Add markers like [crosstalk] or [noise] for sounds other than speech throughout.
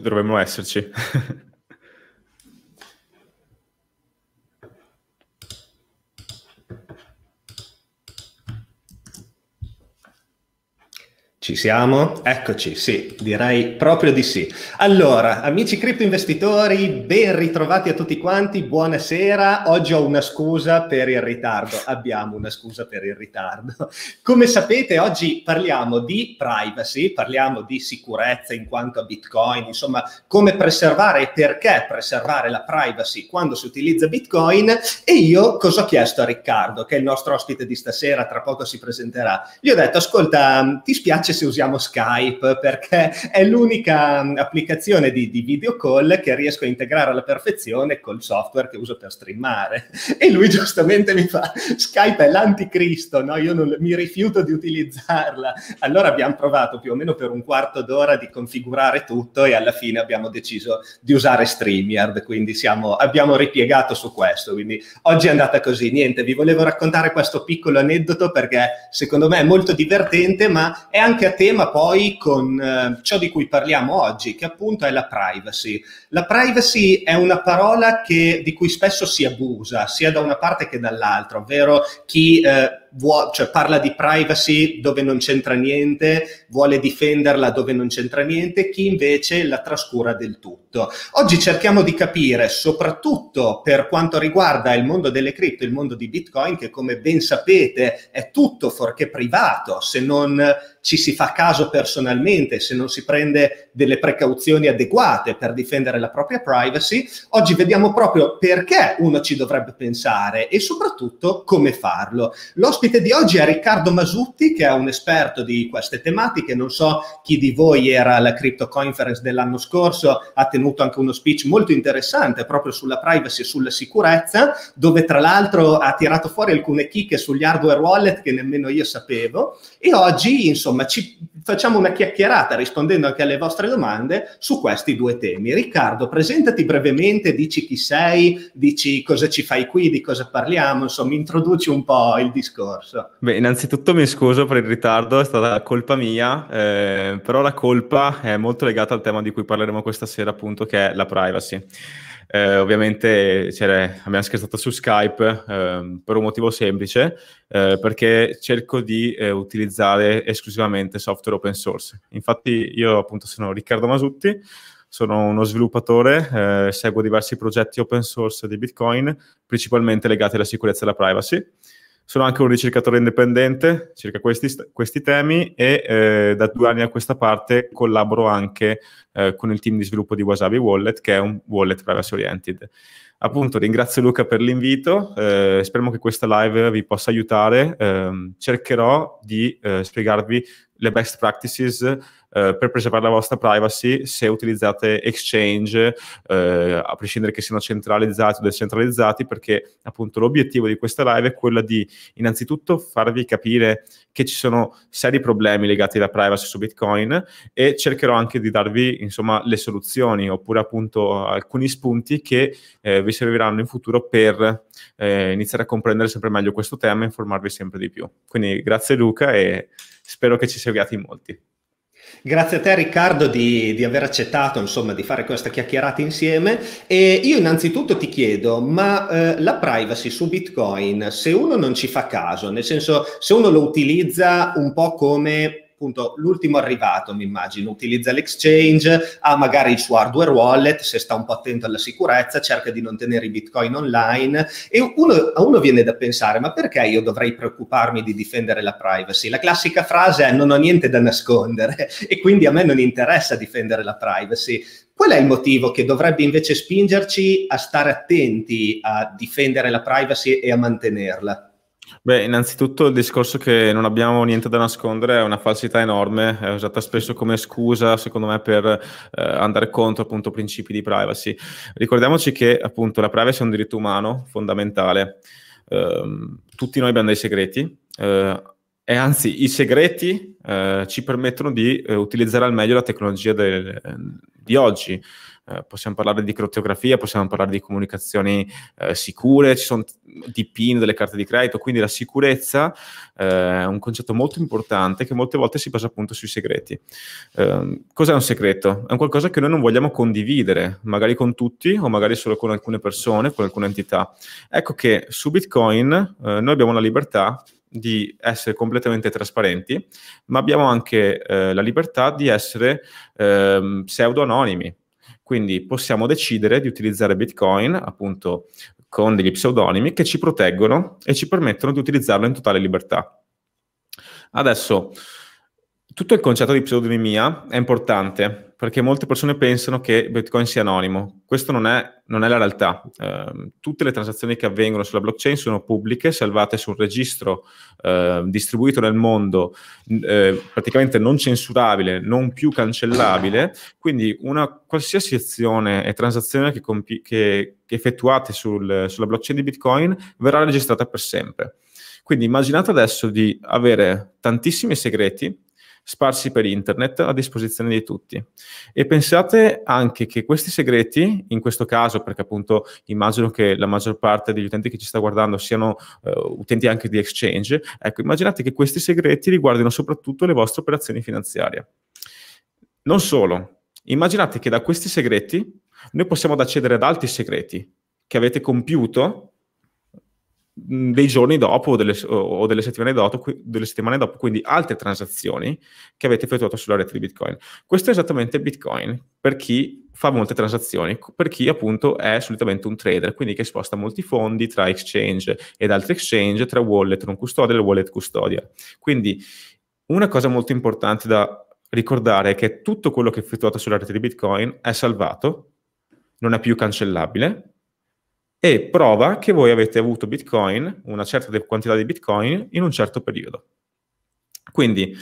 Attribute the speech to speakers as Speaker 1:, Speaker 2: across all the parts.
Speaker 1: dovremmo esserci. [laughs]
Speaker 2: siamo? Eccoci, sì, direi proprio di sì. Allora, amici criptoinvestitori, ben ritrovati a tutti quanti, buonasera. Oggi ho una scusa per il ritardo, abbiamo una scusa per il ritardo. Come sapete, oggi parliamo di privacy, parliamo di sicurezza in quanto a Bitcoin, insomma, come preservare e perché preservare la privacy quando si utilizza Bitcoin. E io cosa ho chiesto a Riccardo, che è il nostro ospite di stasera, tra poco si presenterà? Gli ho detto, ascolta, ti spiace se usiamo Skype perché è l'unica mm, applicazione di, di video call che riesco a integrare alla perfezione col software che uso per streamare. E lui giustamente mi fa Skype è l'anticristo, no? io non, mi rifiuto di utilizzarla. Allora abbiamo provato più o meno per un quarto d'ora di configurare tutto e alla fine abbiamo deciso di usare StreamYard, quindi siamo, abbiamo ripiegato su questo. Quindi oggi è andata così, niente, vi volevo raccontare questo piccolo aneddoto perché secondo me è molto divertente, ma è anche tema poi con eh, ciò di cui parliamo oggi, che appunto è la privacy. La privacy è una parola che, di cui spesso si abusa, sia da una parte che dall'altra, ovvero chi... Eh, Vuo, cioè, parla di privacy dove non c'entra niente, vuole difenderla dove non c'entra niente, chi invece la trascura del tutto. Oggi cerchiamo di capire, soprattutto per quanto riguarda il mondo delle cripto, il mondo di Bitcoin, che come ben sapete è tutto fuorché privato, se non ci si fa caso personalmente, se non si prende delle precauzioni adeguate per difendere difendere la propria privacy, oggi vediamo proprio perché uno ci dovrebbe pensare e soprattutto come farlo. L'ospite di oggi è Riccardo Masutti, che è un esperto di queste tematiche. Non so chi di voi era alla Crypto Conference dell'anno scorso, ha tenuto anche uno speech molto interessante proprio sulla privacy e sulla sicurezza, dove tra l'altro ha tirato fuori alcune chicche sugli hardware wallet che nemmeno io sapevo. E oggi, insomma, ci facciamo una chiacchierata rispondendo anche alle vostre domande su questi due temi. Riccardo, Riccardo, presentati brevemente, dici chi sei, dici cosa ci fai qui, di cosa parliamo, insomma, introduci un po' il discorso.
Speaker 1: Beh, innanzitutto mi scuso per il ritardo, è stata colpa mia, eh, però la colpa è molto legata al tema di cui parleremo questa sera, appunto, che è la privacy. Eh, ovviamente abbiamo scherzato su Skype eh, per un motivo semplice, eh, perché cerco di eh, utilizzare esclusivamente software open source. Infatti io appunto sono Riccardo Masutti, sono uno sviluppatore, eh, seguo diversi progetti open source di Bitcoin, principalmente legati alla sicurezza e alla privacy. Sono anche un ricercatore indipendente circa questi, questi temi e eh, da due anni a questa parte collaboro anche eh, con il team di sviluppo di Wasabi Wallet, che è un wallet privacy oriented appunto ringrazio Luca per l'invito, eh, speriamo che questa live vi possa aiutare, eh, cercherò di eh, spiegarvi le best practices eh, per preservare la vostra privacy se utilizzate Exchange, eh, a prescindere che siano centralizzati o decentralizzati, perché appunto l'obiettivo di questa live è quello di innanzitutto farvi capire che ci sono seri problemi legati alla privacy su Bitcoin e cercherò anche di darvi insomma le soluzioni oppure appunto alcuni spunti che eh, vi serviranno in futuro per eh, iniziare a comprendere sempre meglio questo tema e informarvi sempre di più. Quindi grazie Luca e spero che ci seguiate in
Speaker 2: molti. Grazie a te Riccardo di, di aver accettato insomma, di fare questa chiacchierata insieme e io innanzitutto ti chiedo ma eh, la privacy su Bitcoin se uno non ci fa caso, nel senso se uno lo utilizza un po' come appunto l'ultimo arrivato, mi immagino, utilizza l'exchange, ha magari il suo hardware wallet, se sta un po' attento alla sicurezza, cerca di non tenere i bitcoin online e uno, a uno viene da pensare, ma perché io dovrei preoccuparmi di difendere la privacy? La classica frase è non ho niente da nascondere [laughs] e quindi a me non interessa difendere la privacy. Qual è il motivo che dovrebbe invece spingerci a stare attenti a difendere la privacy e a mantenerla?
Speaker 1: Beh, innanzitutto il discorso che non abbiamo niente da nascondere è una falsità enorme, è usata spesso come scusa, secondo me, per eh, andare contro appunto principi di privacy. Ricordiamoci che appunto la privacy è un diritto umano fondamentale. Eh, tutti noi abbiamo dei segreti. Eh, e anzi, i segreti eh, ci permettono di eh, utilizzare al meglio la tecnologia del, di oggi. Eh, possiamo parlare di crottografia, possiamo parlare di comunicazioni eh, sicure, ci sono di PIN delle carte di credito, quindi la sicurezza eh, è un concetto molto importante che molte volte si basa appunto sui segreti. Ehm, cos'è un segreto? È un qualcosa che noi non vogliamo condividere, magari con tutti o magari solo con alcune persone, con alcune entità. Ecco che su Bitcoin eh, noi abbiamo la libertà di essere completamente trasparenti, ma abbiamo anche eh, la libertà di essere eh, pseudo anonimi. Quindi possiamo decidere di utilizzare Bitcoin, appunto, con degli pseudonimi che ci proteggono e ci permettono di utilizzarlo in totale libertà. Adesso, tutto il concetto di pseudonimia è importante perché molte persone pensano che Bitcoin sia anonimo. Questo non è, non è la realtà. Eh, tutte le transazioni che avvengono sulla blockchain sono pubbliche, salvate su un registro eh, distribuito nel mondo, eh, praticamente non censurabile, non più cancellabile. Quindi una qualsiasi azione e transazione che, compi- che, che effettuate sul, sulla blockchain di Bitcoin verrà registrata per sempre. Quindi immaginate adesso di avere tantissimi segreti sparsi per internet a disposizione di tutti. E pensate anche che questi segreti, in questo caso, perché appunto immagino che la maggior parte degli utenti che ci sta guardando siano eh, utenti anche di exchange, ecco, immaginate che questi segreti riguardino soprattutto le vostre operazioni finanziarie. Non solo, immaginate che da questi segreti noi possiamo accedere ad altri segreti che avete compiuto dei giorni dopo o delle, o delle, settimane dopo, delle, settimane dopo, quindi altre transazioni che avete effettuato sulla rete di Bitcoin. Questo è esattamente Bitcoin per chi fa molte transazioni, per chi appunto è solitamente un trader, quindi che sposta molti fondi tra exchange ed altri exchange, tra wallet non custodia e wallet custodia. Quindi una cosa molto importante da ricordare è che tutto quello che effettuato sulla rete di Bitcoin è salvato, non è più cancellabile, e prova che voi avete avuto Bitcoin, una certa quantità di Bitcoin, in un certo periodo. Quindi,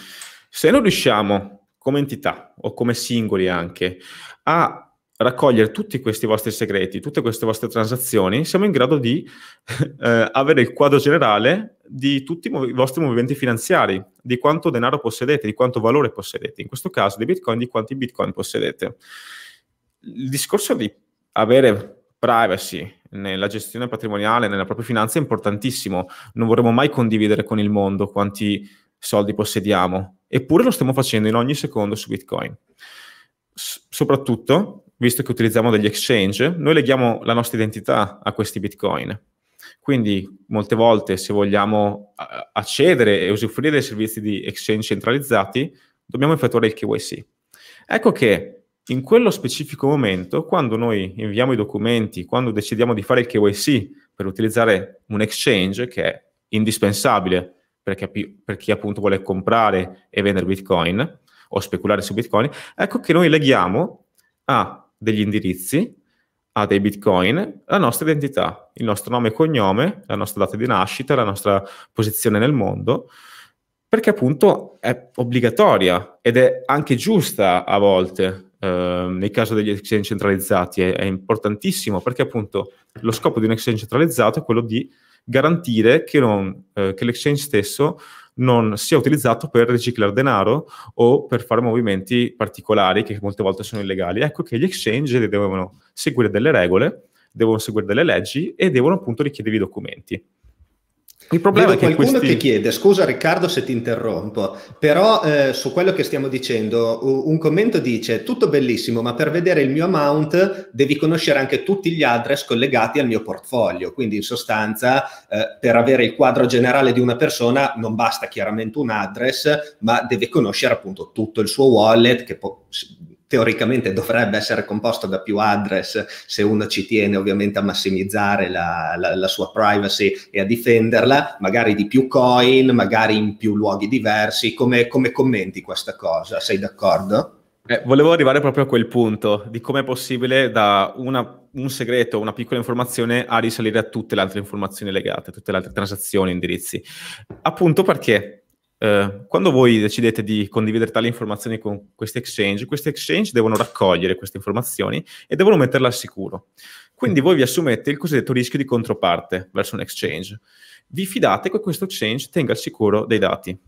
Speaker 1: se non riusciamo come entità o come singoli anche a raccogliere tutti questi vostri segreti, tutte queste vostre transazioni, siamo in grado di [laughs] eh, avere il quadro generale di tutti i, i, vostri movimenti finanziari, di quanto denaro possedete, di quanto valore possedete, in questo caso di Bitcoin, di quanti Bitcoin possedete. Il discorso di avere privacy, nella gestione patrimoniale, nella propria finanza è importantissimo. Non vorremmo mai condividere con il mondo quanti soldi possediamo, eppure lo stiamo facendo in ogni secondo su Bitcoin. S- soprattutto, visto che utilizziamo degli exchange, noi leghiamo la nostra identità a questi Bitcoin. Quindi molte volte se vogliamo accedere e usufruire dei servizi di exchange centralizzati, dobbiamo effettuare il KYC. Ecco che in quello specifico momento, quando noi inviamo i documenti, quando decidiamo di fare il KYC per utilizzare un exchange che è indispensabile per chi, per chi appunto vuole comprare e vendere Bitcoin o speculare su Bitcoin, ecco che noi leghiamo a degli indirizzi, a dei Bitcoin, la nostra identità, il nostro nome e cognome, la nostra data di nascita, la nostra posizione nel mondo, perché appunto è obbligatoria ed è anche giusta a volte Ehm, nel caso degli exchange centralizzati è, è, importantissimo perché appunto lo scopo di un exchange centralizzato è quello di garantire che, non, eh, che l'exchange stesso non sia utilizzato per riciclare denaro o per fare movimenti particolari che molte volte sono illegali. Ecco che gli exchange devono seguire delle regole, devono seguire delle leggi e devono appunto richiedere i documenti.
Speaker 2: Il problema Vedo è che qualcuno questi... che chiede, scusa Riccardo se ti interrompo, però eh, su quello che stiamo dicendo, un commento dice tutto bellissimo, ma per vedere il mio amount devi conoscere anche tutti gli address collegati al mio portfolio, quindi in sostanza eh, per avere il quadro generale di una persona non basta chiaramente un address, ma deve conoscere appunto tutto il suo wallet che può teoricamente dovrebbe essere composto da più address se uno ci tiene ovviamente a massimizzare la, la, la, sua privacy e a difenderla, magari di più coin, magari in più luoghi diversi. Come, come commenti questa cosa? Sei d'accordo?
Speaker 1: Eh, volevo arrivare proprio a quel punto di come è possibile da una, un segreto, una piccola informazione, a risalire a tutte le altre informazioni legate, a tutte le altre transazioni, indirizzi. Appunto perché eh, quando voi decidete di condividere tali informazioni con questi exchange, questi exchange devono raccogliere queste informazioni e devono metterle al sicuro. Quindi voi vi assumete il cosiddetto rischio di controparte verso un exchange. Vi fidate che questo exchange tenga al sicuro dei dati.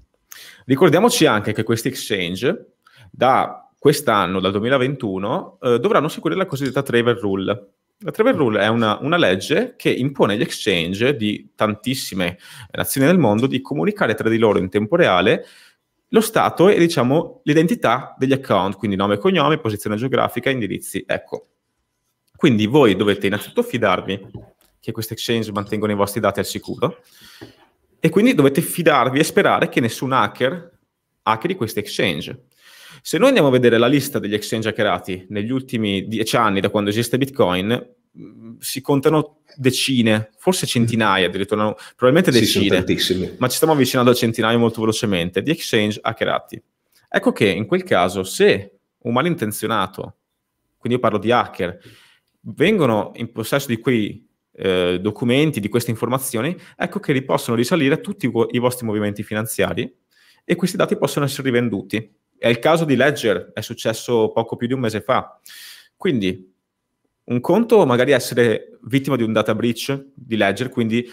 Speaker 1: Ricordiamoci anche che questi exchange da quest'anno, dal 2021, eh, dovranno seguire la cosiddetta Travel Rule, la travel rule è una, una, legge che impone agli exchange di tantissime nazioni del mondo di comunicare tra di loro in tempo reale lo stato e diciamo, l'identità degli account, quindi nome e cognome, posizione geografica, indirizzi. Ecco. Quindi voi dovete innanzitutto fidarvi che questi exchange mantengono i vostri dati al sicuro e quindi dovete fidarvi e sperare che nessun hacker hacchi di questi exchange se noi andiamo a vedere la lista degli exchange hackerati negli ultimi dieci anni, da quando esiste Bitcoin, mm, si contano decine, forse mm. centinaia, addirittura no, probabilmente decine, sì, ma ci stiamo avvicinando a centinaia molto velocemente, di exchange hackerati. Ecco che in quel caso, se un malintenzionato, quindi io parlo di hacker, vengono in possesso di quei eh, documenti, di queste informazioni, ecco che li possono risalire tutti i vostri movimenti finanziari e questi dati possono essere rivenduti è il caso di Ledger, è successo poco più di un mese fa. Quindi un conto magari essere vittima di un data breach di Ledger, quindi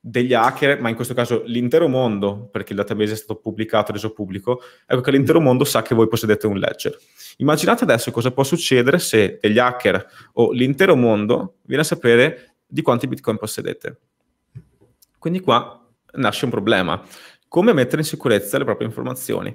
Speaker 1: degli hacker, ma in questo caso l'intero mondo, perché il database è stato pubblicato, reso pubblico, ecco che l'intero mondo sa che voi possedete un ledger. Immaginate adesso cosa può succedere se degli hacker o l'intero mondo viene a sapere di quanti bitcoin possedete. Quindi qua nasce un problema. Come mettere in sicurezza le proprie informazioni?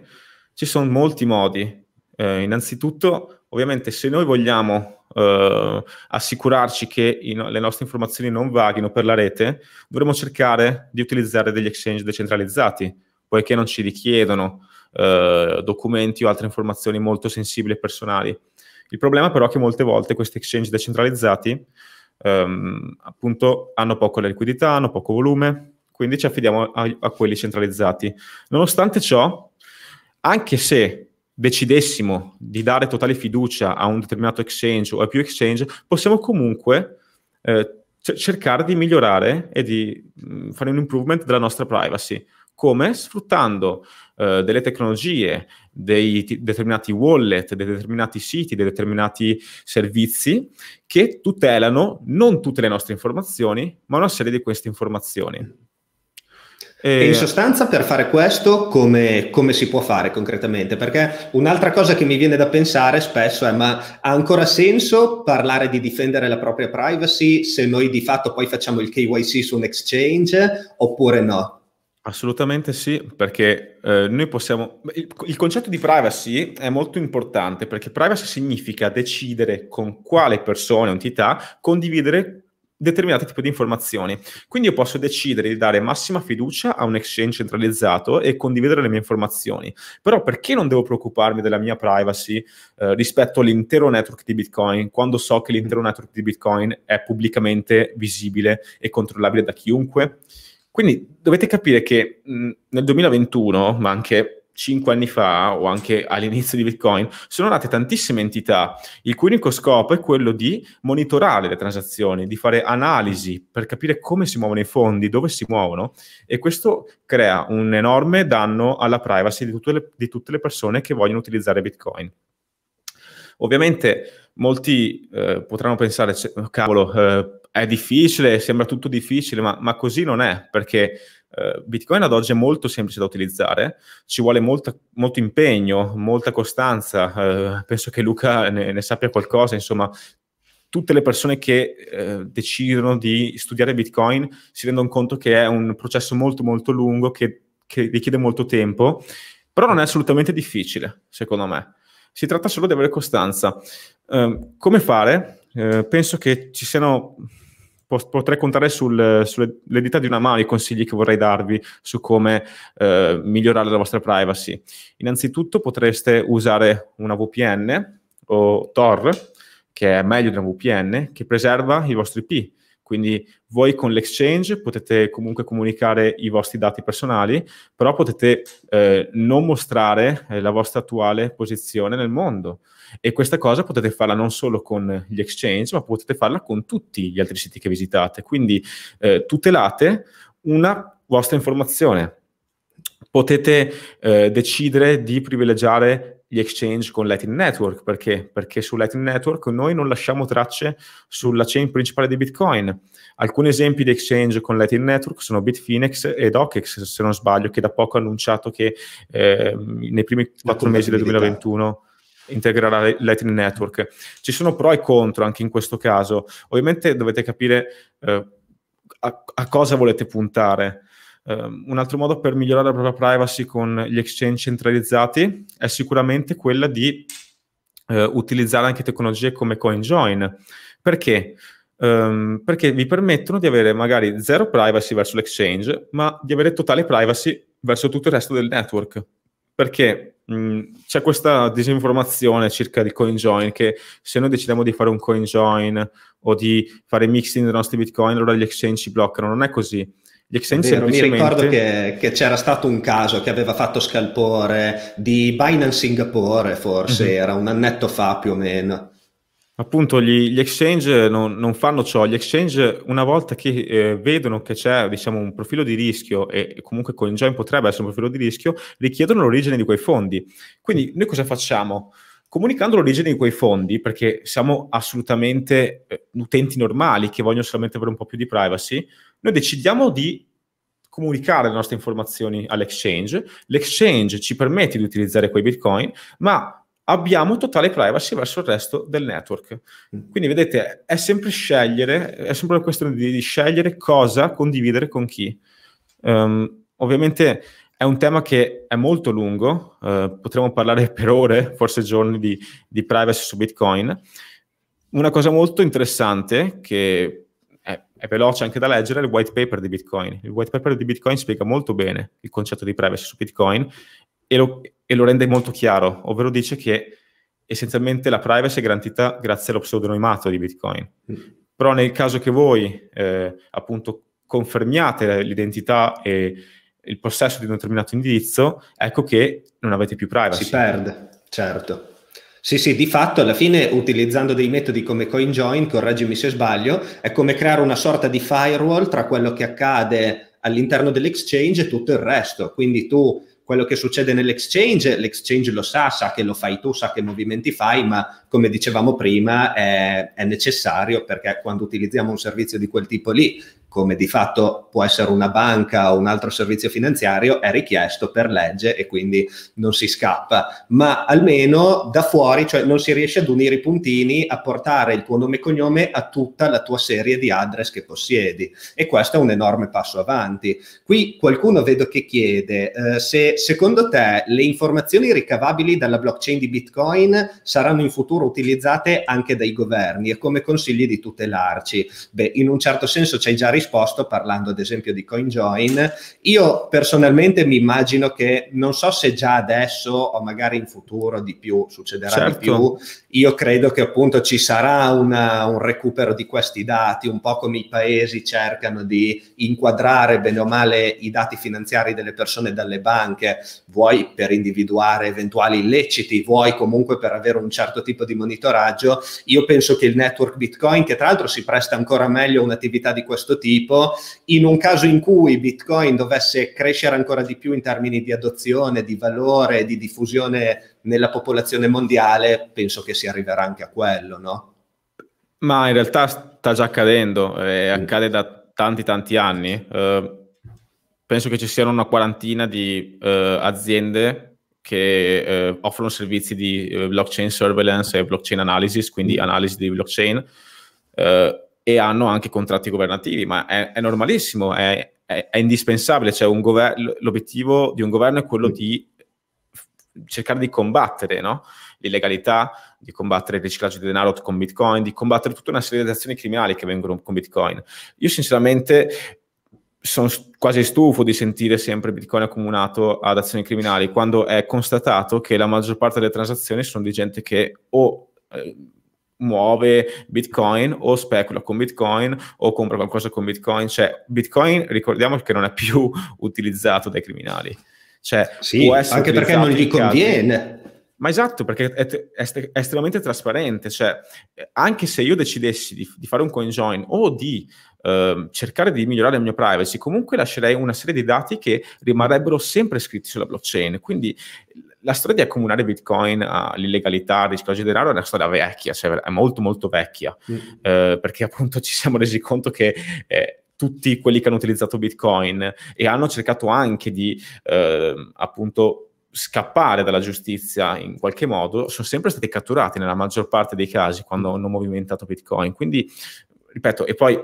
Speaker 1: Ci sono molti modi. Eh, innanzitutto, ovviamente, se noi vogliamo eh, assicurarci che i, le nostre informazioni non vaghino per la rete, dovremmo cercare di utilizzare degli exchange decentralizzati, poiché non ci richiedono eh, documenti o altre informazioni molto sensibili e personali. Il problema però è che molte volte questi exchange decentralizzati ehm, appunto hanno poco liquidità, hanno poco volume, quindi ci affidiamo a, a quelli centralizzati. Nonostante ciò, anche se decidessimo di dare totale fiducia a un determinato exchange o a più exchange, possiamo comunque eh, cercare di migliorare e di mh, mm, fare un improvement della nostra privacy. Come? Sfruttando eh, delle tecnologie, dei t- determinati wallet, dei determinati siti, dei determinati servizi che tutelano non tutte le nostre informazioni, ma una serie di queste informazioni.
Speaker 2: E... in sostanza per fare questo come, come, si può fare concretamente? Perché un'altra cosa che mi viene da pensare spesso è ma ha ancora senso parlare di difendere la propria privacy se noi di fatto poi facciamo il KYC su un exchange oppure no?
Speaker 1: Assolutamente sì, perché eh, noi possiamo...
Speaker 2: Il, il concetto di
Speaker 1: privacy è molto importante perché privacy significa decidere con quale persona o entità condividere determinati tipi di informazioni. Quindi io posso decidere di dare massima fiducia a un exchange centralizzato e condividere le mie informazioni. Però perché non devo preoccuparmi della mia privacy eh, rispetto all'intero network di Bitcoin quando so che l'intero network di Bitcoin è pubblicamente visibile e controllabile da chiunque? Quindi dovete capire che mh, nel 2021, ma anche 5 anni fa o anche all'inizio di Bitcoin, sono nate tantissime entità il cui unico scopo è quello di monitorare le transazioni, di fare analisi per capire come si muovono i fondi, dove si muovono e questo crea un enorme danno alla privacy di tutte le, di tutte le persone che vogliono utilizzare Bitcoin. Ovviamente molti eh, potranno pensare, cioè, cavolo, eh, è difficile, sembra tutto difficile, ma, ma così non è, perché eh, Bitcoin ad oggi è molto semplice da utilizzare, ci vuole molta, molto impegno, molta costanza, eh, penso che Luca ne, ne, sappia qualcosa, insomma, tutte le persone che eh, decidono di studiare Bitcoin si rendono conto che è un processo molto molto lungo che, che richiede molto tempo, però non è assolutamente difficile, secondo me. Si tratta solo di avere costanza. Ehm, come fare? Eh, penso che ci siano potrei contare sul, sulle dita di una mano i consigli che vorrei darvi su come eh, migliorare la vostra privacy. Innanzitutto potreste usare una VPN o Tor, che è meglio di una VPN, che preserva i vostri IP, quindi voi con l'exchange potete comunque comunicare i vostri dati personali, però potete eh, non mostrare eh, la vostra attuale posizione nel mondo. E questa cosa potete farla non solo con gli exchange, ma potete farla con tutti gli altri siti che visitate. Quindi eh, tutelate una vostra informazione potete eh, decidere di privilegiare gli exchange con Lightning Network. Perché? Perché su Lightning Network noi non lasciamo tracce sulla chain principale di Bitcoin. Alcuni esempi di exchange con Lightning Network sono Bitfinex e OKEX, se non sbaglio, che da poco ha annunciato che eh, nei primi quattro mesi del 2021 integrerà Lightning Network. Ci sono pro e contro anche in questo caso. Ovviamente dovete capire eh, a, a cosa volete puntare Um, un altro modo per migliorare la propria privacy con gli exchange centralizzati è sicuramente quella di uh, utilizzare anche tecnologie come CoinJoin. Perché? Um, perché vi permettono di avere magari zero privacy verso l'exchange, ma di avere totale privacy verso tutto il resto del network. Perché mh, mm, c'è questa disinformazione circa il CoinJoin che se noi decidiamo di fare un CoinJoin o di fare mixing dei nostri bitcoin, allora gli exchange ci bloccano. Non è così gli exchange Vero, semplicemente... Mi ricordo
Speaker 2: che, che, c'era stato un caso che aveva fatto scalpore di Binance Singapore, forse mm-hmm. era un annetto fa più o meno. Appunto, gli, gli exchange
Speaker 1: non, non, fanno ciò. Gli exchange, una volta che eh, vedono che c'è diciamo, un profilo di rischio, e comunque CoinJoin potrebbe essere un profilo di rischio, richiedono l'origine di quei fondi. Quindi, noi cosa facciamo? comunicando l'origine di quei fondi, perché siamo assolutamente eh, utenti normali che vogliono solamente avere un po' più di privacy, noi decidiamo di comunicare le nostre informazioni all'exchange, l'exchange ci permette di utilizzare quei bitcoin, ma abbiamo totale privacy verso il resto del network. Mm. Quindi vedete, è sempre scegliere, è sempre una questione di, di scegliere cosa condividere con chi. Um, ovviamente è un tema che è molto lungo, eh, potremmo parlare [laughs] per ore, forse giorni, di, di privacy su Bitcoin. Una cosa molto interessante che è, è, veloce anche da leggere, il white paper di Bitcoin. Il white paper di Bitcoin spiega molto bene il concetto di privacy su Bitcoin e lo, e lo rende molto chiaro, ovvero dice che essenzialmente la privacy è garantita grazie allo pseudonimato di Bitcoin. Mm. Però nel caso che voi eh, appunto confermiate l'identità e il possesso di un determinato indirizzo, ecco che non avete più privacy. Si perde,
Speaker 2: certo. Sì, sì, di fatto alla fine utilizzando dei metodi come CoinJoin, correggimi se sbaglio, è come creare una sorta di firewall tra quello che accade all'interno dell'exchange e tutto il resto. Quindi tu quello che succede nell'exchange, l'exchange lo sa, sa che lo fai tu, sa che movimenti fai, ma come dicevamo prima è, è necessario perché quando utilizziamo un servizio di quel tipo lì come di fatto può essere una banca o un altro servizio finanziario, è richiesto per legge e quindi non si scappa. Ma almeno da fuori, cioè non si riesce ad unire i puntini, a portare il tuo nome e cognome a tutta la tua serie di address che possiedi. E questo è un enorme passo avanti. Qui qualcuno vedo che chiede eh, se secondo te le informazioni ricavabili dalla blockchain di Bitcoin saranno in futuro utilizzate anche dai governi e come consigli di tutelarci. Beh, in un certo senso ci hai già risposto parlando ad esempio di CoinJoin. Io personalmente mi immagino che non so se già adesso o magari in futuro di più succederà certo. di più, io credo che appunto ci sarà una, un recupero di questi dati, un po' come i paesi cercano di inquadrare bene o male i dati finanziari delle persone dalle banche, vuoi per individuare eventuali illeciti, vuoi comunque per avere un certo tipo di monitoraggio. Io penso che il network Bitcoin, che tra l'altro si presta ancora meglio a un'attività di questo tipo, tipo, in un caso in cui Bitcoin dovesse crescere ancora di più in termini di adozione, di valore, di diffusione nella popolazione mondiale, penso che si arriverà anche a quello, no?
Speaker 1: Ma in realtà sta già accadendo, eh, accade da tanti tanti anni. Eh, penso che ci siano una quarantina di eh, aziende che eh, offrono servizi di eh, blockchain surveillance e blockchain analysis, quindi mm. analisi di blockchain. Eh, e hanno anche contratti governativi, ma è, è normalissimo, è, è, è, indispensabile. Cioè gover- l'obiettivo di un governo è quello mm. di cercare di combattere no? l'illegalità, di combattere il riciclaggio di denaro con Bitcoin, di combattere tutta una serie di azioni criminali che vengono con Bitcoin. Io sinceramente sono quasi stufo di sentire sempre Bitcoin accomunato ad azioni criminali, quando è constatato che la maggior parte delle transazioni sono di gente che o... Eh, muove Bitcoin o specula con Bitcoin o compra qualcosa con Bitcoin. Cioè, Bitcoin ricordiamo che non è più [laughs] utilizzato dai criminali. Cioè, sì, anche perché non gli conviene. Ma esatto, perché è, è, è, estremamente trasparente. Cioè, anche se io decidessi di, di fare un coin join o di eh, cercare di migliorare il mio privacy, comunque lascerei una serie di dati che rimarrebbero sempre scritti sulla blockchain. Quindi la storia di accumulare Bitcoin all'illegalità, ah, al riciclaggio di denaro è una storia vecchia, cioè è molto molto vecchia, mm. eh, perché appunto ci siamo resi conto che eh, tutti quelli che hanno utilizzato Bitcoin e hanno cercato anche di eh, appunto scappare dalla giustizia in qualche modo sono sempre stati catturati nella maggior parte dei casi quando mm. hanno movimentato Bitcoin. Quindi, ripeto, e poi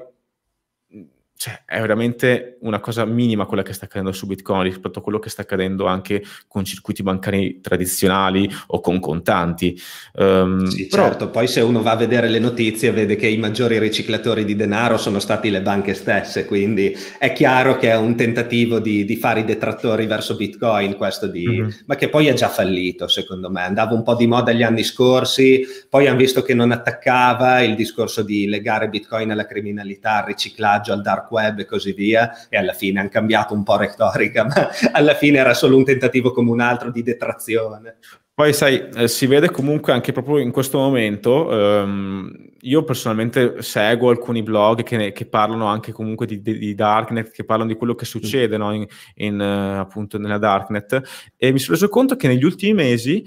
Speaker 1: cioè, è veramente una cosa minima quella che sta accadendo su Bitcoin rispetto a quello che sta accadendo anche con circuiti bancari tradizionali o
Speaker 2: con contanti. Um, sì, però... certo, poi se uno va a vedere le notizie vede che i maggiori riciclatori di denaro sono stati le banche stesse, quindi è chiaro che è un tentativo di, di fare i detrattori verso Bitcoin, questo di... Mm-hmm. ma che poi è già fallito secondo me, andava un po' di moda gli anni scorsi, poi hanno visto che non attaccava il discorso di legare Bitcoin alla criminalità, al riciclaggio, al dark dark web e così via, e alla fine hanno cambiato un po' retorica, [laughs] ma alla fine era solo un tentativo come un altro di detrazione. Poi sai,
Speaker 1: eh, si vede comunque anche proprio in questo momento, ehm, io personalmente seguo alcuni blog che, che parlano anche comunque di, di, di, Darknet, che parlano di quello che mm. succede no? in, in, eh, appunto nella Darknet e mi sono reso conto che negli ultimi mesi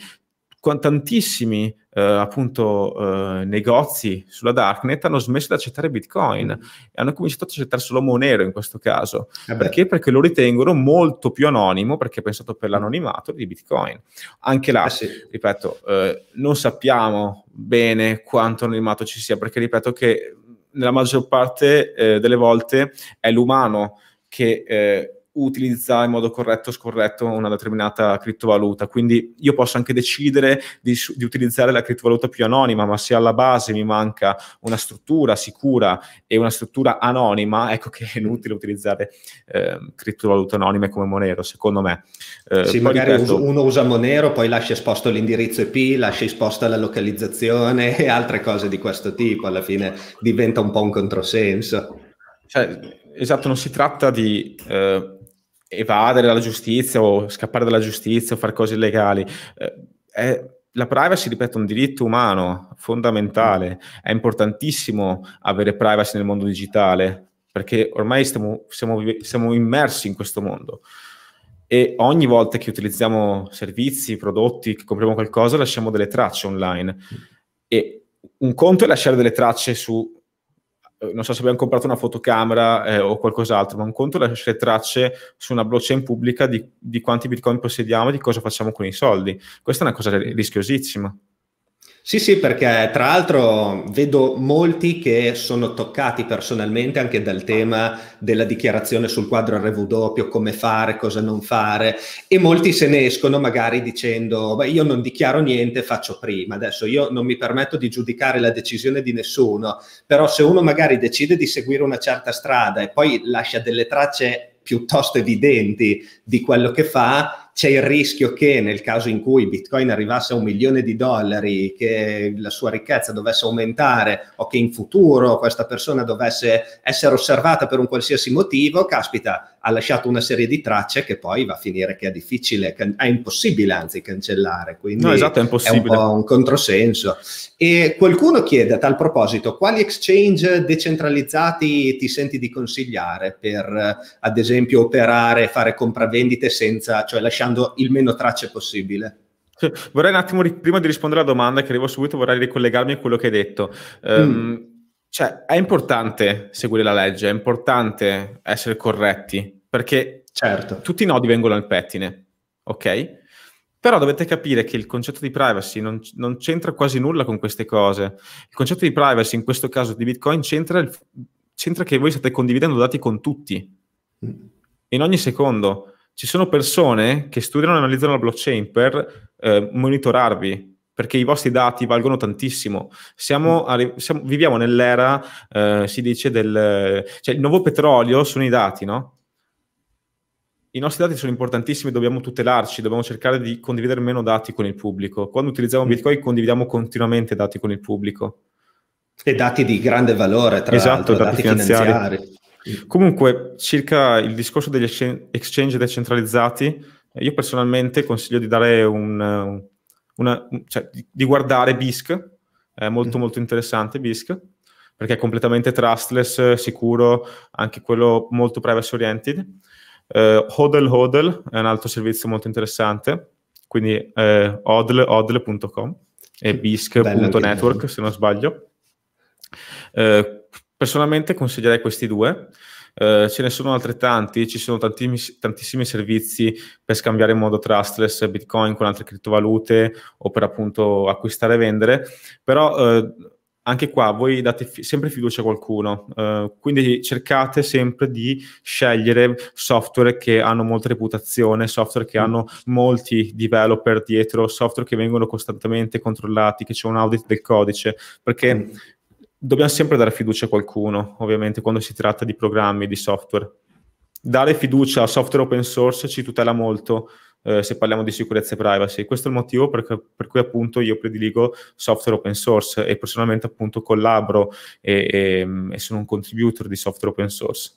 Speaker 1: con tantissimi eh, appunto eh, negozi sulla darknet hanno smesso di accettare bitcoin mm. e hanno cominciato ad accettare solo Monero in questo caso. Eh perché? Perché lo ritengono molto più anonimo, perché è pensato per mm. l'anonimato di bitcoin. Anche là, eh sì. ripeto, eh, non sappiamo bene quanto anonimato ci sia, perché ripeto che nella maggior parte eh, delle volte è l'umano che utilizza in modo corretto o scorretto una determinata criptovaluta. Quindi io posso anche decidere di, di, utilizzare la criptovaluta più anonima, ma se alla base mi manca una struttura sicura e una struttura anonima, ecco che è inutile utilizzare eh, criptovalute anonime come Monero, secondo me. Eh, sì, magari ripeto, uno
Speaker 2: usa Monero, poi lascia esposto l'indirizzo IP, lascia esposta la localizzazione [laughs] e altre cose di questo tipo, alla fine diventa un po' un controsenso. Cioè, esatto, non si tratta di eh,
Speaker 1: evadere la giustizia o scappare dalla giustizia o fare cose illegali. Eh, è, la privacy, ripeto, è un diritto umano fondamentale. È importantissimo avere privacy nel mondo digitale perché ormai stiamo, siamo, siamo immersi in questo mondo e ogni volta che utilizziamo servizi, prodotti, che compriamo qualcosa, lasciamo delle tracce online. E un conto è lasciare delle tracce su eh, non so se abbiamo comprato una fotocamera eh, o qualcos'altro, ma un conto è lasciare tracce su una blockchain pubblica di, di quanti bitcoin possediamo e di cosa facciamo con i soldi. Questa è una cosa
Speaker 2: rischiosissima. Sì, sì, perché tra l'altro vedo molti che sono toccati personalmente anche dal tema della dichiarazione sul quadro RW, come fare, cosa non fare, e molti se ne escono magari dicendo, beh, io non dichiaro niente, faccio prima. Adesso io non mi permetto di giudicare la decisione di nessuno, però se uno magari decide di seguire una certa strada e poi lascia delle tracce piuttosto evidenti di quello che fa, c'è il rischio che nel caso in cui Bitcoin arrivasse a un milione di dollari, che la sua ricchezza dovesse aumentare o che in futuro questa persona dovesse essere osservata per un qualsiasi motivo, caspita, ha lasciato una serie di tracce che poi va a finire che è difficile, è impossibile anzi cancellare, quindi no, esatto, è, è, un po' un controsenso. E qualcuno chiede a tal proposito quali exchange decentralizzati ti senti di consigliare per ad esempio operare, fare compravendite senza, cioè lasciando il meno tracce possibile? Vorrei un attimo,
Speaker 1: prima di rispondere alla domanda che arrivo subito, vorrei ricollegarmi a quello che hai detto. Mm. Um, cioè, è importante seguire la legge, è importante essere corretti, perché certo. tutti i nodi vengono al pettine, ok? Però dovete capire che il concetto di privacy non, non, c'entra quasi nulla con queste cose. Il concetto di privacy, in questo caso di Bitcoin, c'entra, il, c'entra che voi state condividendo dati con tutti. Mm. In ogni secondo. Ci sono persone che studiano e analizzano la blockchain per eh, monitorarvi, perché i vostri dati valgono tantissimo. Siamo, mm. siamo, viviamo nell'era, eh, si dice, del... Cioè, il nuovo petrolio sono i dati, no? I nostri dati sono importantissimi, dobbiamo tutelarci, dobbiamo cercare di condividere meno dati con il pubblico. Quando utilizziamo mm. Bitcoin condividiamo continuamente dati con il pubblico. E dati di grande valore, tra esatto, l'altro, dati, dati finanziari.
Speaker 2: finanziari.
Speaker 1: Comunque, circa il discorso degli exchange decentralizzati, io personalmente consiglio di dare un, una, cioè, di, guardare BISC, è molto mm. molto interessante BISC, perché è completamente trustless, eh, sicuro, anche quello molto privacy oriented. Eh, Hodel Hodel è un altro servizio molto interessante, quindi eh, hodl, hodl.com e bisc.network se non sbaglio. Eh, personalmente consiglierei questi due eh, ce ne sono altrettanti, ci sono tantissimi, tantissimi servizi per scambiare in modo trustless Bitcoin con altre criptovalute o per appunto acquistare e vendere, però eh, anche qua voi date fi- sempre fiducia a qualcuno, eh, quindi cercate sempre di scegliere software che hanno molta reputazione, software che mm. hanno molti developer dietro, software che vengono costantemente controllati, che c'è un audit del codice, perché mm dobbiamo sempre dare fiducia a qualcuno, ovviamente, quando si tratta di programmi, di software. Dare fiducia a software open source ci tutela molto eh, se parliamo di sicurezza e privacy. Questo è il motivo per, per, cui appunto io prediligo software open source e personalmente appunto collaboro e, e,
Speaker 2: e sono un contributor di software open source.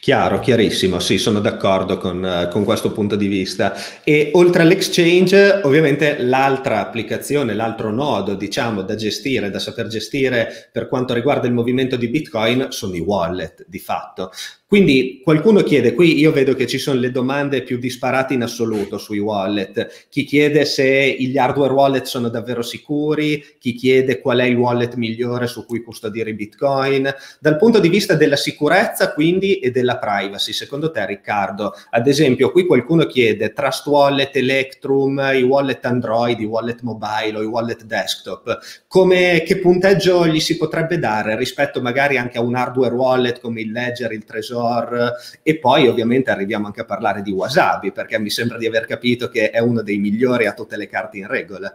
Speaker 2: Chiaro, chiarissimo, sì, sono d'accordo con, eh, con, questo punto di vista. E oltre all'exchange, ovviamente l'altra applicazione, l'altro nodo, diciamo, da gestire, da saper gestire per quanto riguarda il movimento di Bitcoin sono i wallet, di fatto, quindi qualcuno chiede, qui io vedo che ci sono le domande più disparate in assoluto sui wallet, chi chiede se gli hardware wallet sono davvero sicuri, chi chiede qual è il wallet migliore su cui custodire i bitcoin. Dal punto di vista della sicurezza quindi e della privacy, secondo te Riccardo, ad esempio qui qualcuno chiede Trust Wallet, Electrum, i wallet Android, i wallet mobile o i wallet desktop, come, che punteggio gli si potrebbe dare rispetto magari anche a un hardware wallet come il Ledger, il Tresor? Azure e poi ovviamente arriviamo anche a parlare di Wasabi perché mi sembra di aver capito che è uno dei migliori a tutte le carte in regola.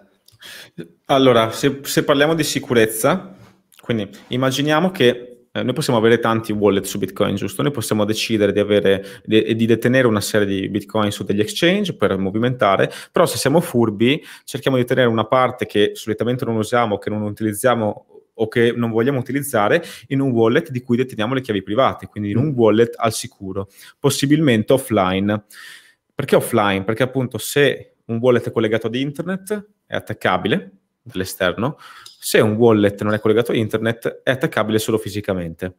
Speaker 1: Allora, se, se parliamo di sicurezza, quindi immaginiamo che eh, noi possiamo avere tanti wallet su Bitcoin, giusto? Noi possiamo decidere di, avere, di, di, detenere una serie di Bitcoin su degli exchange per movimentare, però se siamo furbi cerchiamo di tenere una parte che solitamente non usiamo, che non utilizziamo o che non vogliamo utilizzare in un wallet di cui deteniamo le chiavi private, quindi in un mm. wallet al sicuro, possibilmente offline. Perché offline? Perché appunto se un wallet è collegato ad internet è attaccabile dall'esterno, se un wallet non è collegato a internet è attaccabile solo fisicamente.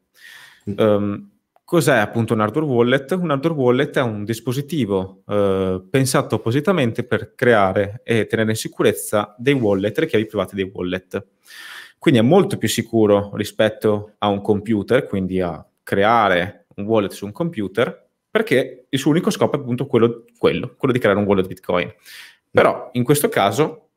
Speaker 1: Um, Cos'è appunto un hardware wallet? Un hardware wallet è un dispositivo eh, pensato appositamente per creare e tenere in sicurezza dei wallet, le chiavi private dei wallet. Quindi è molto più sicuro rispetto a un computer, quindi a creare un wallet su un computer, perché il suo unico scopo è appunto quello, quello, quello di creare un wallet Bitcoin. Però in questo caso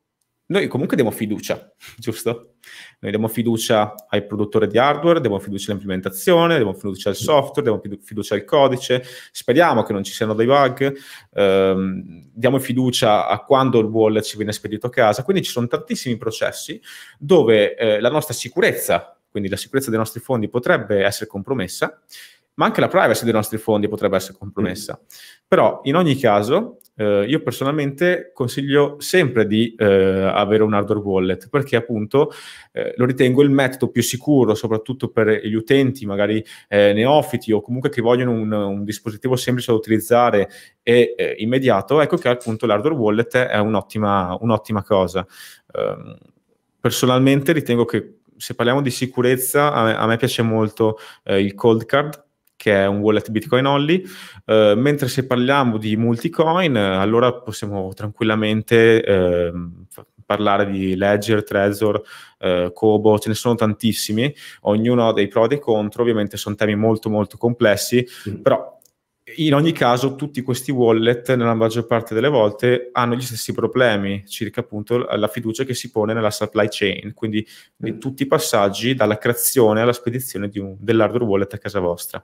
Speaker 1: noi comunque diamo fiducia, [laughs] giusto? Noi diamo fiducia al produttore di hardware, diamo fiducia all'implementazione, diamo fiducia al software, diamo fiducia al codice, speriamo che non ci siano dei bug, ehm, diamo fiducia a quando il wallet ci viene spedito a casa. Quindi ci sono tantissimi processi dove eh, la nostra sicurezza, quindi la sicurezza dei nostri fondi potrebbe essere compromessa, ma anche la privacy dei nostri fondi potrebbe essere compromessa. Mm. Però in ogni caso eh, io personalmente consiglio sempre di eh, avere un hardware wallet perché appunto eh, lo ritengo il metodo più sicuro soprattutto per gli utenti magari eh, neofiti o comunque che vogliono un, un dispositivo semplice da utilizzare e eh, immediato ecco che appunto l'hardware wallet è un'ottima, un'ottima cosa ehm, personalmente ritengo che se parliamo di sicurezza a me, a me piace molto eh, il cold card che è un wallet Bitcoin only, eh, mentre se parliamo di multicoin, eh, allora possiamo tranquillamente eh, parlare di Ledger, Trezor, eh, Kobo, ce ne sono tantissimi, ognuno ha dei pro e dei contro, ovviamente sono temi molto molto complessi, mm. però in ogni caso tutti questi wallet nella maggior parte delle volte hanno gli stessi problemi circa appunto la fiducia che si pone nella supply chain, quindi mm. tutti i passaggi dalla creazione alla spedizione
Speaker 2: un, dell'hardware wallet a casa vostra.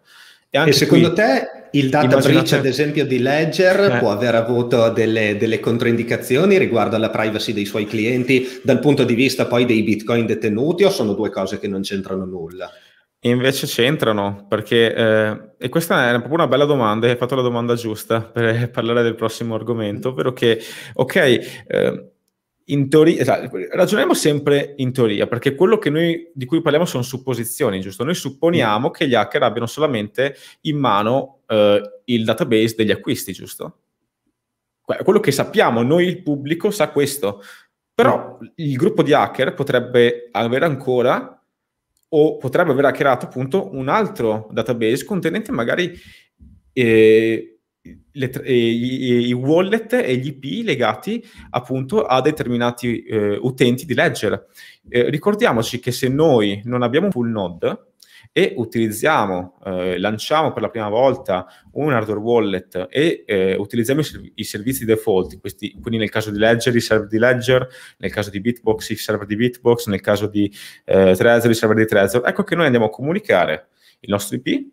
Speaker 2: E, secondo qui, te il data breach, ad esempio, di Ledger eh. può aver avuto delle, delle, controindicazioni riguardo alla privacy dei suoi clienti dal punto di vista poi dei bitcoin detenuti o sono due cose che non c'entrano nulla? invece c'entrano, perché,
Speaker 1: eh, e questa è proprio una bella domanda, hai fatto la domanda giusta per [laughs] parlare del prossimo argomento, ovvero che, ok, eh, in teoria, esatto, ragioniamo sempre in teoria, perché quello che noi, di cui parliamo sono supposizioni, giusto? Noi supponiamo mm. che gli hacker abbiano solamente in mano eh, il database degli acquisti, giusto? Quello che sappiamo, noi il pubblico sa questo, però mm. il gruppo di hacker potrebbe avere ancora o potrebbe aver creato appunto un altro database contenente magari eh, le, eh, i, i, wallet e gli IP legati appunto a determinati eh, utenti di Ledger. Eh, ricordiamoci che se noi non abbiamo un full node e utilizziamo, eh, lanciamo per la prima volta un hardware wallet e eh, utilizziamo i, serv- i, servizi default, questi, quindi nel caso di Ledger i server di Ledger, nel caso di Bitbox i server di Bitbox, nel caso di eh, Trezor i server di Trezor, ecco che noi andiamo a comunicare il nostro IP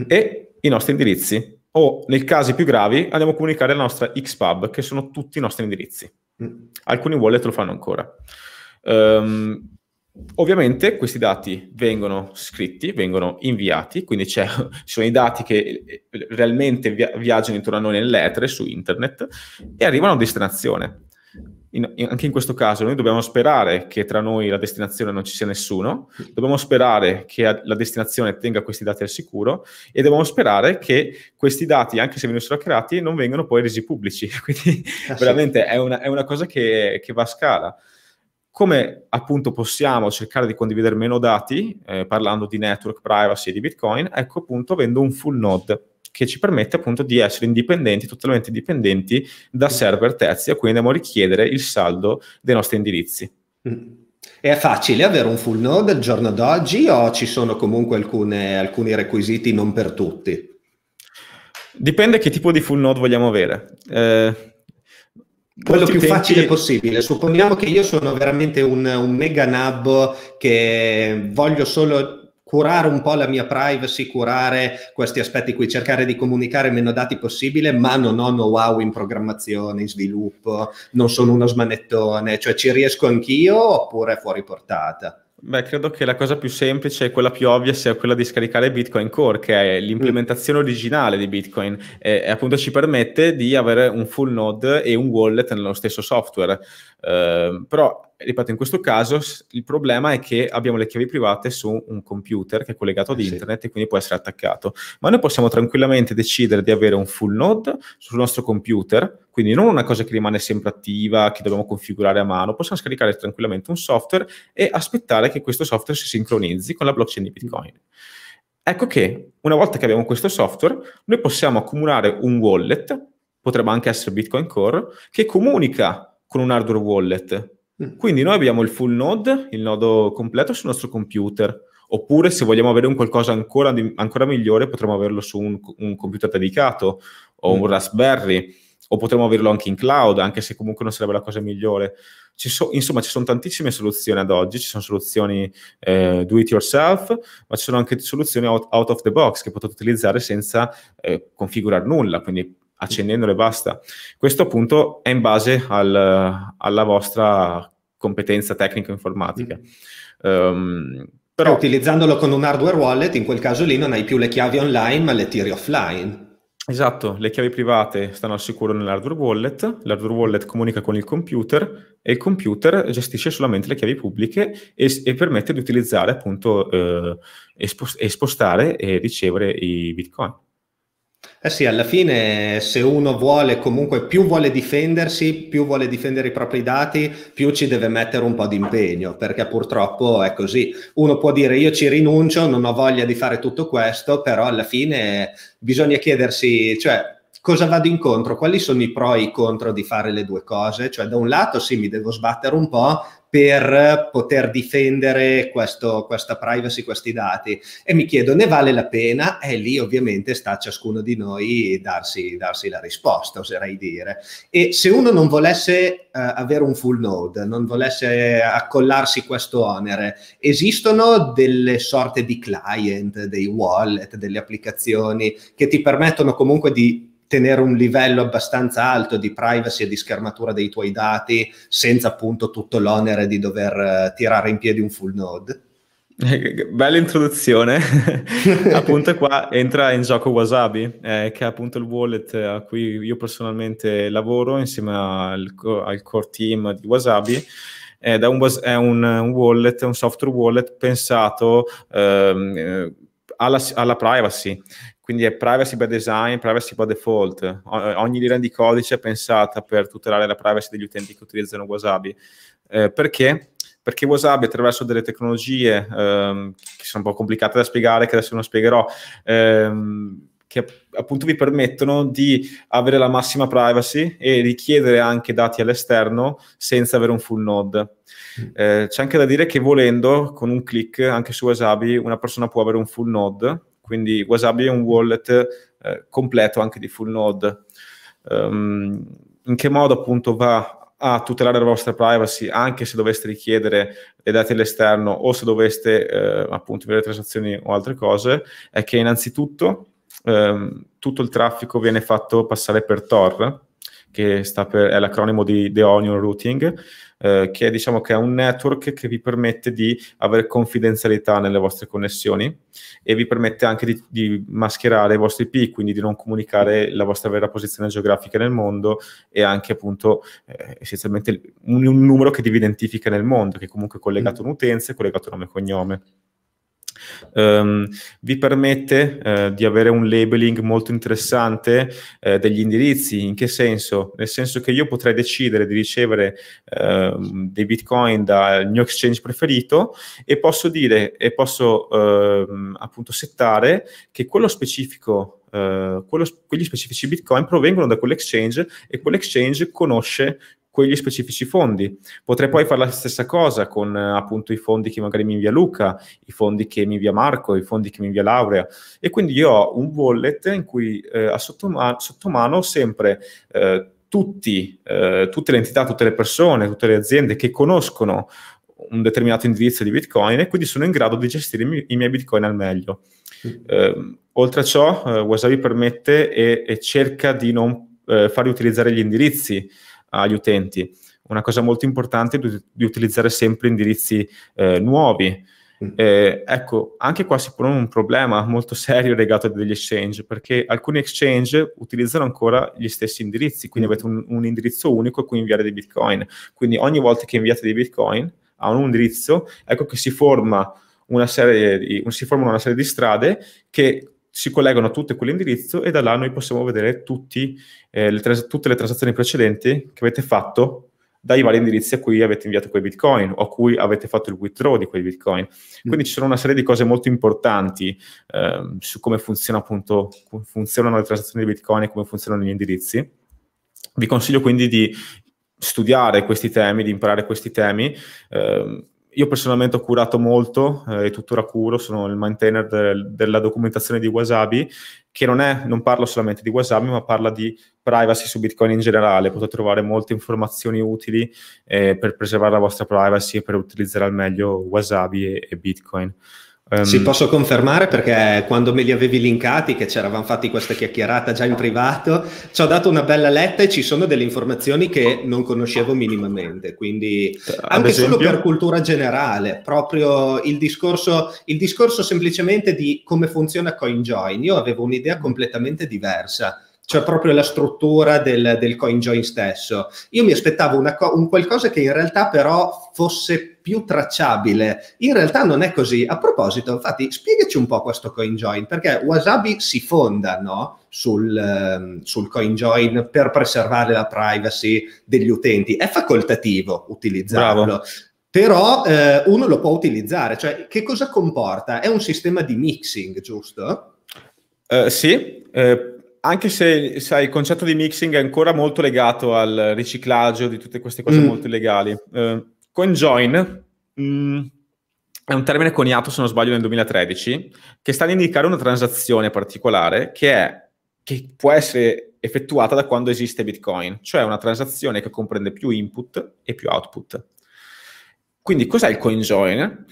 Speaker 1: mm. e i nostri indirizzi o nei casi più gravi andiamo a comunicare la nostra Xpub, che sono tutti i nostri indirizzi.
Speaker 2: Mm. Alcuni
Speaker 1: wallet lo fanno ancora. Um, ovviamente questi dati vengono scritti, vengono inviati, quindi [laughs] ci sono i dati che eh, realmente via- viaggiano intorno a noi nell'etere, su internet, e arrivano a destinazione in, in, anche in questo caso noi dobbiamo sperare che tra noi la destinazione non ci sia nessuno, dobbiamo sperare che la destinazione tenga questi dati al sicuro e dobbiamo sperare che questi dati, anche se venissero creati, non vengano poi resi pubblici. [laughs] Quindi ah, veramente sì. è, una, è una, cosa che, che va a scala come appunto possiamo cercare di condividere meno dati, eh, parlando di network privacy e di Bitcoin, ecco appunto avendo un full node che ci permette appunto di essere indipendenti, totalmente indipendenti da server terzi a cui andiamo a richiedere il saldo dei
Speaker 2: nostri indirizzi. Mm. È facile avere un full node al giorno d'oggi o ci sono comunque alcune, alcuni requisiti non per tutti? Dipende che tipo di full node vogliamo avere. Eh, quello più utenti... facile possibile. Supponiamo che io sono veramente un, un mega nabbo che voglio solo curare un po' la mia privacy, curare questi aspetti qui, cercare di comunicare meno dati possibile, ma non ho know-how in programmazione, in sviluppo, non sono uno smanettone, cioè ci riesco anch'io oppure fuori portata?
Speaker 1: Beh, credo che la cosa più semplice e quella più ovvia sia quella di scaricare Bitcoin Core, che è l'implementazione mm. originale di Bitcoin e, appunto ci permette di avere un full node e un wallet nello stesso software. Ehm, però, ripeto, in questo caso il problema è che abbiamo le chiavi private su un computer che è collegato eh ad internet sì. e quindi può essere attaccato. Ma noi possiamo tranquillamente decidere di avere un full node sul nostro computer, quindi non una cosa che rimane sempre attiva, che dobbiamo configurare a mano, possiamo scaricare tranquillamente un software e aspettare che questo software si sincronizzi con la blockchain di mm. Bitcoin. Ecco che una volta che abbiamo questo software, noi possiamo accumulare un wallet, potrebbe anche essere Bitcoin Core, che comunica con un hardware wallet. Mm. Quindi noi abbiamo il full node, il nodo completo sul nostro computer, oppure se vogliamo avere un qualcosa ancora, di, ancora migliore potremmo averlo su un, un computer dedicato o mm. un Raspberry, o potremmo averlo anche in cloud, anche se comunque non sarebbe la cosa migliore. Ci so, insomma, ci sono tantissime soluzioni ad oggi, ci sono soluzioni eh, do it yourself, ma ci sono anche soluzioni out, out, of the box che potete utilizzare senza eh, configurare nulla, quindi accendendolo e basta. Questo appunto è in base al, alla vostra
Speaker 2: competenza tecnico-informatica. Um, però utilizzandolo con un hardware wallet, in quel caso lì non hai più le chiavi online, ma le tiri offline.
Speaker 1: Esatto, le chiavi private stanno al sicuro nell'hardware wallet, l'hardware wallet comunica con il computer e il computer gestisce solamente le chiavi pubbliche e, e permette di utilizzare appunto eh, e, spostare e ricevere i bitcoin.
Speaker 2: Eh sì, alla fine se uno vuole comunque più vuole difendersi, più vuole difendere i propri dati, più ci deve mettere un po' di impegno, perché purtroppo è così. Uno può dire io ci rinuncio, non ho voglia di fare tutto questo, però alla fine bisogna chiedersi, cioè cosa vado incontro? Quali sono i pro e i contro di fare le due cose? Cioè, da un lato sì, mi devo sbattere un po' per poter difendere questo, questa privacy, questi dati. E mi chiedo, ne vale la pena? E lì ovviamente sta a ciascuno di noi darsi, darsi la risposta, oserei dire. E se uno non volesse uh, avere un full node, non volesse accollarsi questo onere, esistono delle sorte di client, dei wallet, delle applicazioni che ti permettono comunque di tenere un livello abbastanza alto di privacy e di schermatura dei tuoi dati senza appunto tutto l'onere di dover eh, tirare in piedi un full node?
Speaker 1: Eh, bella introduzione, [laughs] appunto qua entra in gioco Wasabi, eh, che è appunto il wallet eh, a cui io personalmente lavoro insieme al, al core team di Wasabi. Ed è un, è un wallet, un software wallet pensato ehm, alla, alla, privacy, quindi è privacy by design, privacy by default. O, ogni linea di codice è pensata per tutelare la privacy degli utenti che utilizzano Wasabi. Eh, perché? Perché Wasabi attraverso delle tecnologie ehm, che sono un po' complicate da spiegare, che adesso non spiegherò, ehm, che appunto vi permettono di avere la massima privacy e richiedere anche dati all'esterno senza avere un full node. Mm. Eh, c'è anche da dire che volendo, con un click, anche su Wasabi, una persona può avere un full node, quindi Wasabi è un wallet eh, completo anche di full node. Um, in che modo appunto va a tutelare la vostra privacy anche se doveste richiedere dei dati all'esterno o se doveste eh, appunto avere transazioni o altre cose è che innanzitutto ehm, tutto il traffico viene fatto passare per Tor, che per, è l'acronimo di The Onion Routing, eh, che è, diciamo, che è un network che vi permette di avere confidenzialità nelle vostre connessioni e vi permette anche di, di, mascherare i vostri IP, quindi di non comunicare la vostra vera posizione geografica nel mondo e anche appunto eh, essenzialmente un, un, numero che vi identifica nel mondo, che comunque è collegato a mm. un'utenza e collegato a nome e cognome. Um, vi permette eh, di avere un labeling molto interessante eh, degli indirizzi. In che senso? Nel senso che io potrei decidere di ricevere eh, dei bitcoin dal mio exchange preferito e posso dire e posso ehm, appunto settare che quello specifico Uh, quello, quegli specifici bitcoin provengono da quell'exchange e quell'exchange conosce quegli specifici fondi. Potrei poi mm. fare la stessa cosa con eh, appunto i fondi che magari mi invia Luca, i fondi che mi invia Marco, i fondi che mi invia Laurea. E quindi io ho un wallet in cui eh, a sottomano sotto sempre eh, tutti, eh, tutte le entità, tutte le persone, tutte le aziende che conoscono un determinato indirizzo di Bitcoin e quindi sono in grado di gestire i, miei Bitcoin al meglio. Mm. Ehm, oltre a ciò, eh, Wasabi permette e, e cerca di non eh, fargli utilizzare gli indirizzi agli utenti. Una cosa molto importante è di, di utilizzare sempre indirizzi eh, nuovi. Mm. Eh, ecco, anche qua si pone un problema molto serio legato a degli exchange, perché alcuni exchange utilizzano ancora gli stessi indirizzi, quindi mm. avete un, un indirizzo unico a cui inviare dei bitcoin. Quindi ogni volta che inviate dei bitcoin a un indirizzo, ecco che si forma una serie di, si formano una serie di strade che si collegano tutte a quell'indirizzo e da là noi possiamo vedere tutti, eh, le tras- tutte le transazioni precedenti che avete fatto dai vari indirizzi a cui avete inviato quei bitcoin o a cui avete fatto il withdraw di quei bitcoin. Mm. Quindi mm. ci sono una serie di cose molto importanti eh, su come funziona appunto, funzionano le transazioni di bitcoin e come funzionano gli indirizzi. Vi consiglio quindi di studiare questi temi, di imparare questi temi. Eh, io personalmente ho curato molto eh, e tuttora curo, sono il maintainer de- della documentazione di Wasabi, che non, è, non parla solamente di Wasabi, ma parla di privacy su Bitcoin in generale. Potete trovare molte informazioni utili eh, per preservare la
Speaker 2: vostra privacy e per utilizzare al meglio Wasabi e, e Bitcoin. Um, ehm, sì, posso confermare perché quando me li avevi linkati, che ci eravamo fatti questa chiacchierata già in privato, ci ho dato una bella letta e ci sono delle informazioni che non conoscevo minimamente. Quindi, cioè, anche esempio, solo per cultura generale, proprio il discorso, il discorso semplicemente di come funziona CoinJoin. Io avevo un'idea completamente diversa cioè proprio la struttura del, del CoinJoin stesso. Io mi aspettavo co- un qualcosa che in realtà però fosse più tracciabile. In realtà non è così. A proposito, infatti, spiegaci un po' questo CoinJoin, perché Wasabi si fonda no? sul, ehm, sul CoinJoin per preservare la privacy degli utenti. È facoltativo utilizzarlo. Bravo però eh, uno lo può utilizzare, cioè che cosa comporta? È un sistema di mixing, giusto? Eh, sì, eh, anche se sai, il concetto
Speaker 1: di mixing è ancora molto legato al riciclaggio di tutte queste cose mm. molto illegali. Eh, CoinJoin mm, è un termine coniato, se non sbaglio, nel 2013, che sta ad indicare una transazione particolare che, è, che può essere effettuata da quando esiste Bitcoin, cioè una transazione che comprende più input e più output. Quindi cos'è il CoinJoin?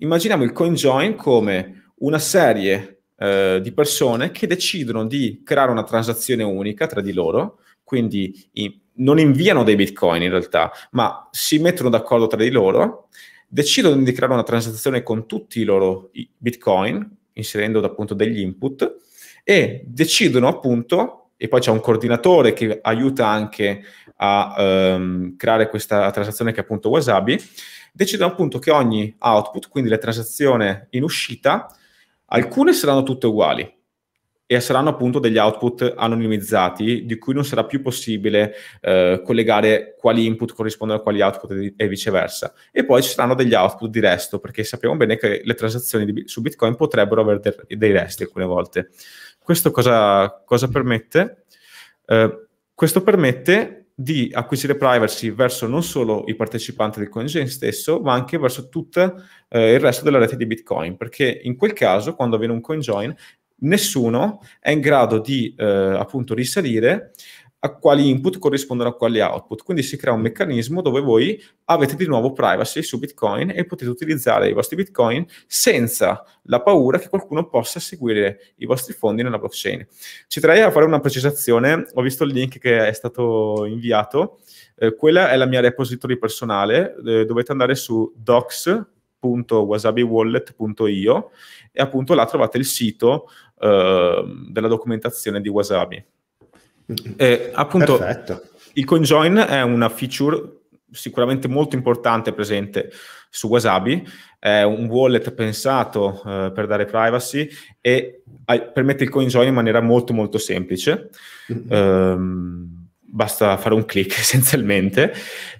Speaker 1: Immaginiamo il CoinJoin come una serie eh, di persone che decidono di creare una transazione unica tra di loro, quindi i, non inviano dei bitcoin in realtà, ma si mettono d'accordo tra di loro, decidono di creare una transazione con tutti i loro bitcoin, inserendo appunto degli input, e decidono appunto e poi c'è un coordinatore che aiuta anche a ehm, creare questa transazione che è appunto Wasabi, decidono appunto che ogni output, quindi la transazione in uscita, Alcune saranno tutte uguali e saranno appunto degli output anonimizzati di cui non sarà più possibile eh, collegare quali input corrispondono a quali output e viceversa. E poi ci saranno degli output di resto, perché sappiamo bene che le transazioni di, su Bitcoin potrebbero avere dei resti alcune volte. Questo cosa, cosa permette? Eh, questo permette di acquisire privacy verso non solo i partecipanti del CoinGen stesso, ma anche verso tutto eh, il resto della rete di Bitcoin, perché in quel caso, quando avviene un CoinJoin, nessuno è in grado di eh, appunto risalire a quali input corrispondono a quali output. Quindi si crea un meccanismo dove voi avete di nuovo privacy su Bitcoin e potete utilizzare i vostri Bitcoin senza la paura che qualcuno possa seguire i vostri fondi nella blockchain. Ci terrei a fare una precisazione, ho visto il link che è stato inviato, eh, quella è la mia repository personale, eh, dovete andare su docs.wasabiwallet.io e appunto là trovate il sito eh, della documentazione di Wasabi. E, eh, appunto, Perfetto. il conjoin è una feature sicuramente molto importante presente su Wasabi, è un wallet pensato eh, per dare privacy e eh, permette il coinjoin in maniera molto molto semplice. Mm-hmm. Um, basta fare un click [laughs] essenzialmente,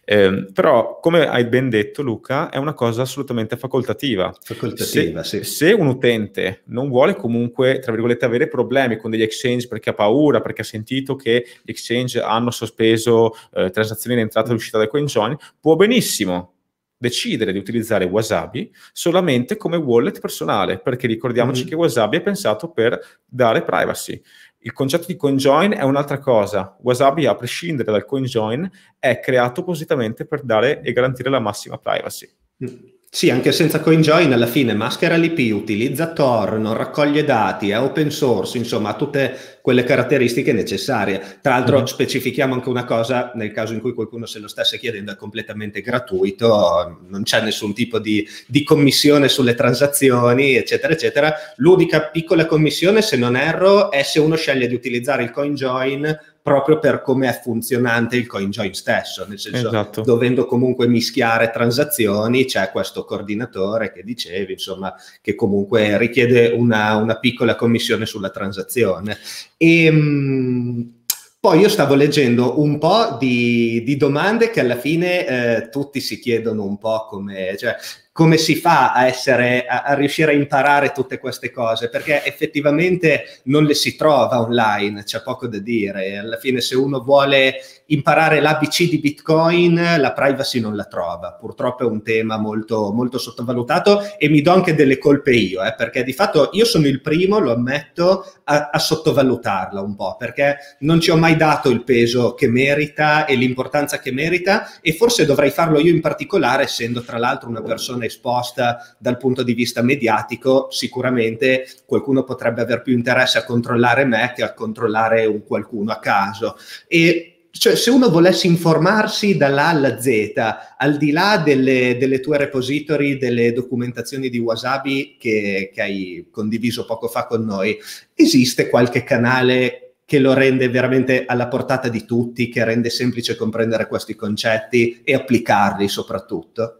Speaker 1: eh, però come hai ben detto Luca è una cosa assolutamente facoltativa. Facoltativa, se, sì. Se un utente non vuole comunque, tra virgolette, avere problemi con degli exchange perché ha paura, perché ha sentito che gli exchange hanno sospeso eh, transazioni in entrata e uscita da CoinJoin, può benissimo decidere di utilizzare Wasabi solamente come wallet personale, perché ricordiamoci mm-hmm. che Wasabi è pensato per dare privacy. Il concetto di CoinJoin è un'altra cosa. Wasabi, a prescindere dal CoinJoin, è creato appositamente per dare e garantire la massima
Speaker 2: privacy. Mm. Sì, anche senza CoinJoin alla fine maschera l'IP, utilizza Tor, non raccoglie dati, è open source, insomma ha tutte quelle caratteristiche necessarie. Tra l'altro mm. specifichiamo anche una cosa, nel caso in cui qualcuno se lo stesse chiedendo è completamente gratuito, non c'è nessun tipo di, di commissione sulle transazioni, eccetera, eccetera. L'unica piccola commissione, se non erro, è se uno sceglie di utilizzare il CoinJoin proprio per come è funzionante il CoinJoin stesso, nel senso esatto. dovendo comunque mischiare transazioni c'è questo coordinatore che dicevi, insomma, che comunque richiede una, una piccola commissione sulla transazione. E, ehm, mh, poi io stavo leggendo un po' di, di domande che alla fine eh, tutti si chiedono un po' come, cioè, come si fa a, essere, a, a, riuscire a imparare tutte queste cose? Perché effettivamente non le si trova online, c'è poco da dire. Alla fine se uno vuole imparare l'ABC di Bitcoin, la privacy non la trova. Purtroppo è un tema molto, molto sottovalutato e mi do anche delle colpe io, eh, perché di fatto io sono il primo, lo ammetto, a, a sottovalutarla un po', perché non ci ho mai dato il peso che merita e l'importanza che merita e forse dovrei farlo io in particolare, essendo tra l'altro una persona esposta dal punto di vista mediatico, sicuramente qualcuno potrebbe aver più interesse a controllare me che a controllare un qualcuno a caso. E cioè, se uno volesse informarsi dalla alla Z, al di là delle, delle tue repository, delle documentazioni di Wasabi che, che hai condiviso poco fa con noi, esiste qualche canale che lo rende veramente alla portata di tutti, che rende semplice comprendere questi concetti e applicarli soprattutto?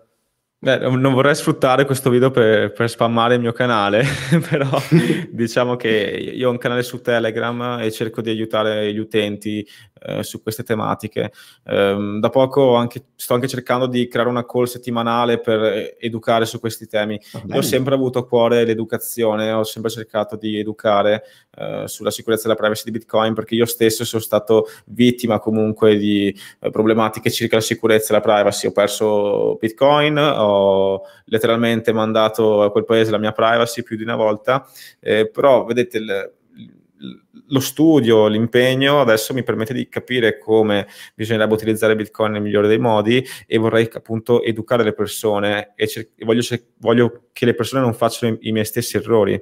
Speaker 1: Beh, non vorrei sfruttare questo video per, per spammare il mio canale, [laughs] però [laughs] diciamo che io ho un canale su Telegram e cerco di aiutare gli utenti eh, su queste tematiche. Eh, da poco anche, sto anche cercando di creare una call settimanale per eh, educare su questi temi. Oh, io ho sempre avuto a cuore l'educazione, ho sempre cercato di educare eh, sulla sicurezza e la privacy di Bitcoin, perché io stesso sono stato vittima comunque di eh, problematiche circa la sicurezza e la privacy. Ho perso Bitcoin, ho letteralmente mandato a quel paese la mia privacy più di una volta, eh, però vedete... Le, il, lo studio, l'impegno adesso mi permette di capire come bisognerebbe utilizzare Bitcoin nel migliore dei modi e vorrei appunto educare le persone e, cer- voglio, cer- voglio, che le persone non facciano i, i miei stessi errori.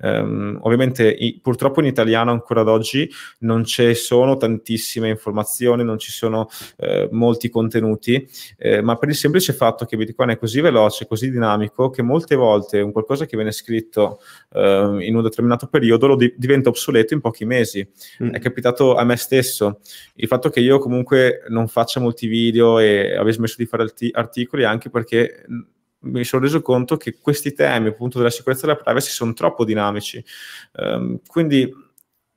Speaker 1: Um, ovviamente i- purtroppo in italiano ancora ad oggi non ci sono tantissime informazioni, non ci sono eh, molti contenuti, eh, ma per il semplice fatto che Bitcoin è così veloce, così dinamico, che molte volte un qualcosa che viene scritto eh, in un determinato periodo lo di- diventa obsoleto in poco pochi mesi. Mm. È capitato a me stesso. Il fatto che io comunque non faccia molti video e abbia smesso di fare articoli anche perché mm, mi sono reso conto che questi temi, appunto della sicurezza e della privacy, sono troppo dinamici. Um, quindi